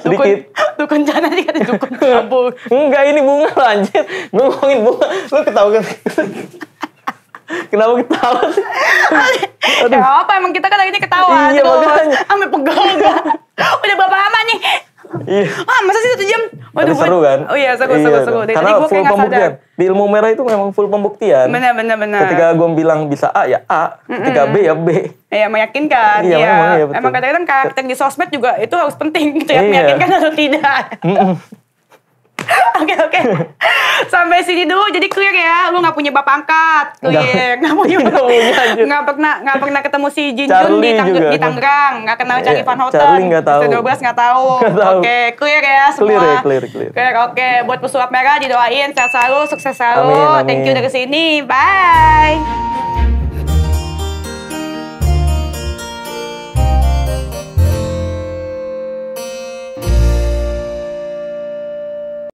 Sedikit. Dukun, dukun jana dikata dukun kampung. Enggak, ini bunga lanjut. Gue ngomongin bunga, lu ketawa kan? Kenapa ketawa sih? Ya apa, emang kita kan akhirnya ketawa. Iya, makanya. Ambil pegang. Udah berapa lama nih? Iya. ah masa sih satu jam? Waduh, Tapi seru kan? Oh iya seru, iya, seru, kan? seru. Karena full pembuktian. Sadar. Di ilmu merah itu memang full pembuktian. Benar, benar, benar. Ketika gue bilang bisa A ya A, ketika mm -mm. B ya B. Iya, meyakinkan. Iya, ya. memang, ya, betul. Emang kadang-kadang karakter di sosmed juga itu harus penting gitu ya, iya. meyakinkan atau tidak. Mm -mm. Oke oke. Sampai sini dulu jadi clear ya. Lu nggak punya bapak angkat. Clear. Nggak punya bapak. Nggak pernah nggak pernah ketemu si Jin Jun di, Tang juga. di Tangerang. Nggak kenal Charlie yeah, Van Houten. Charlie nggak tahu. nggak Oke clear ya semua. Clear ya, clear clear. clear oke. Okay. Buat pesulap merah didoain sehat selalu, sukses selalu. Amin, amin. Thank you dari sini. Bye.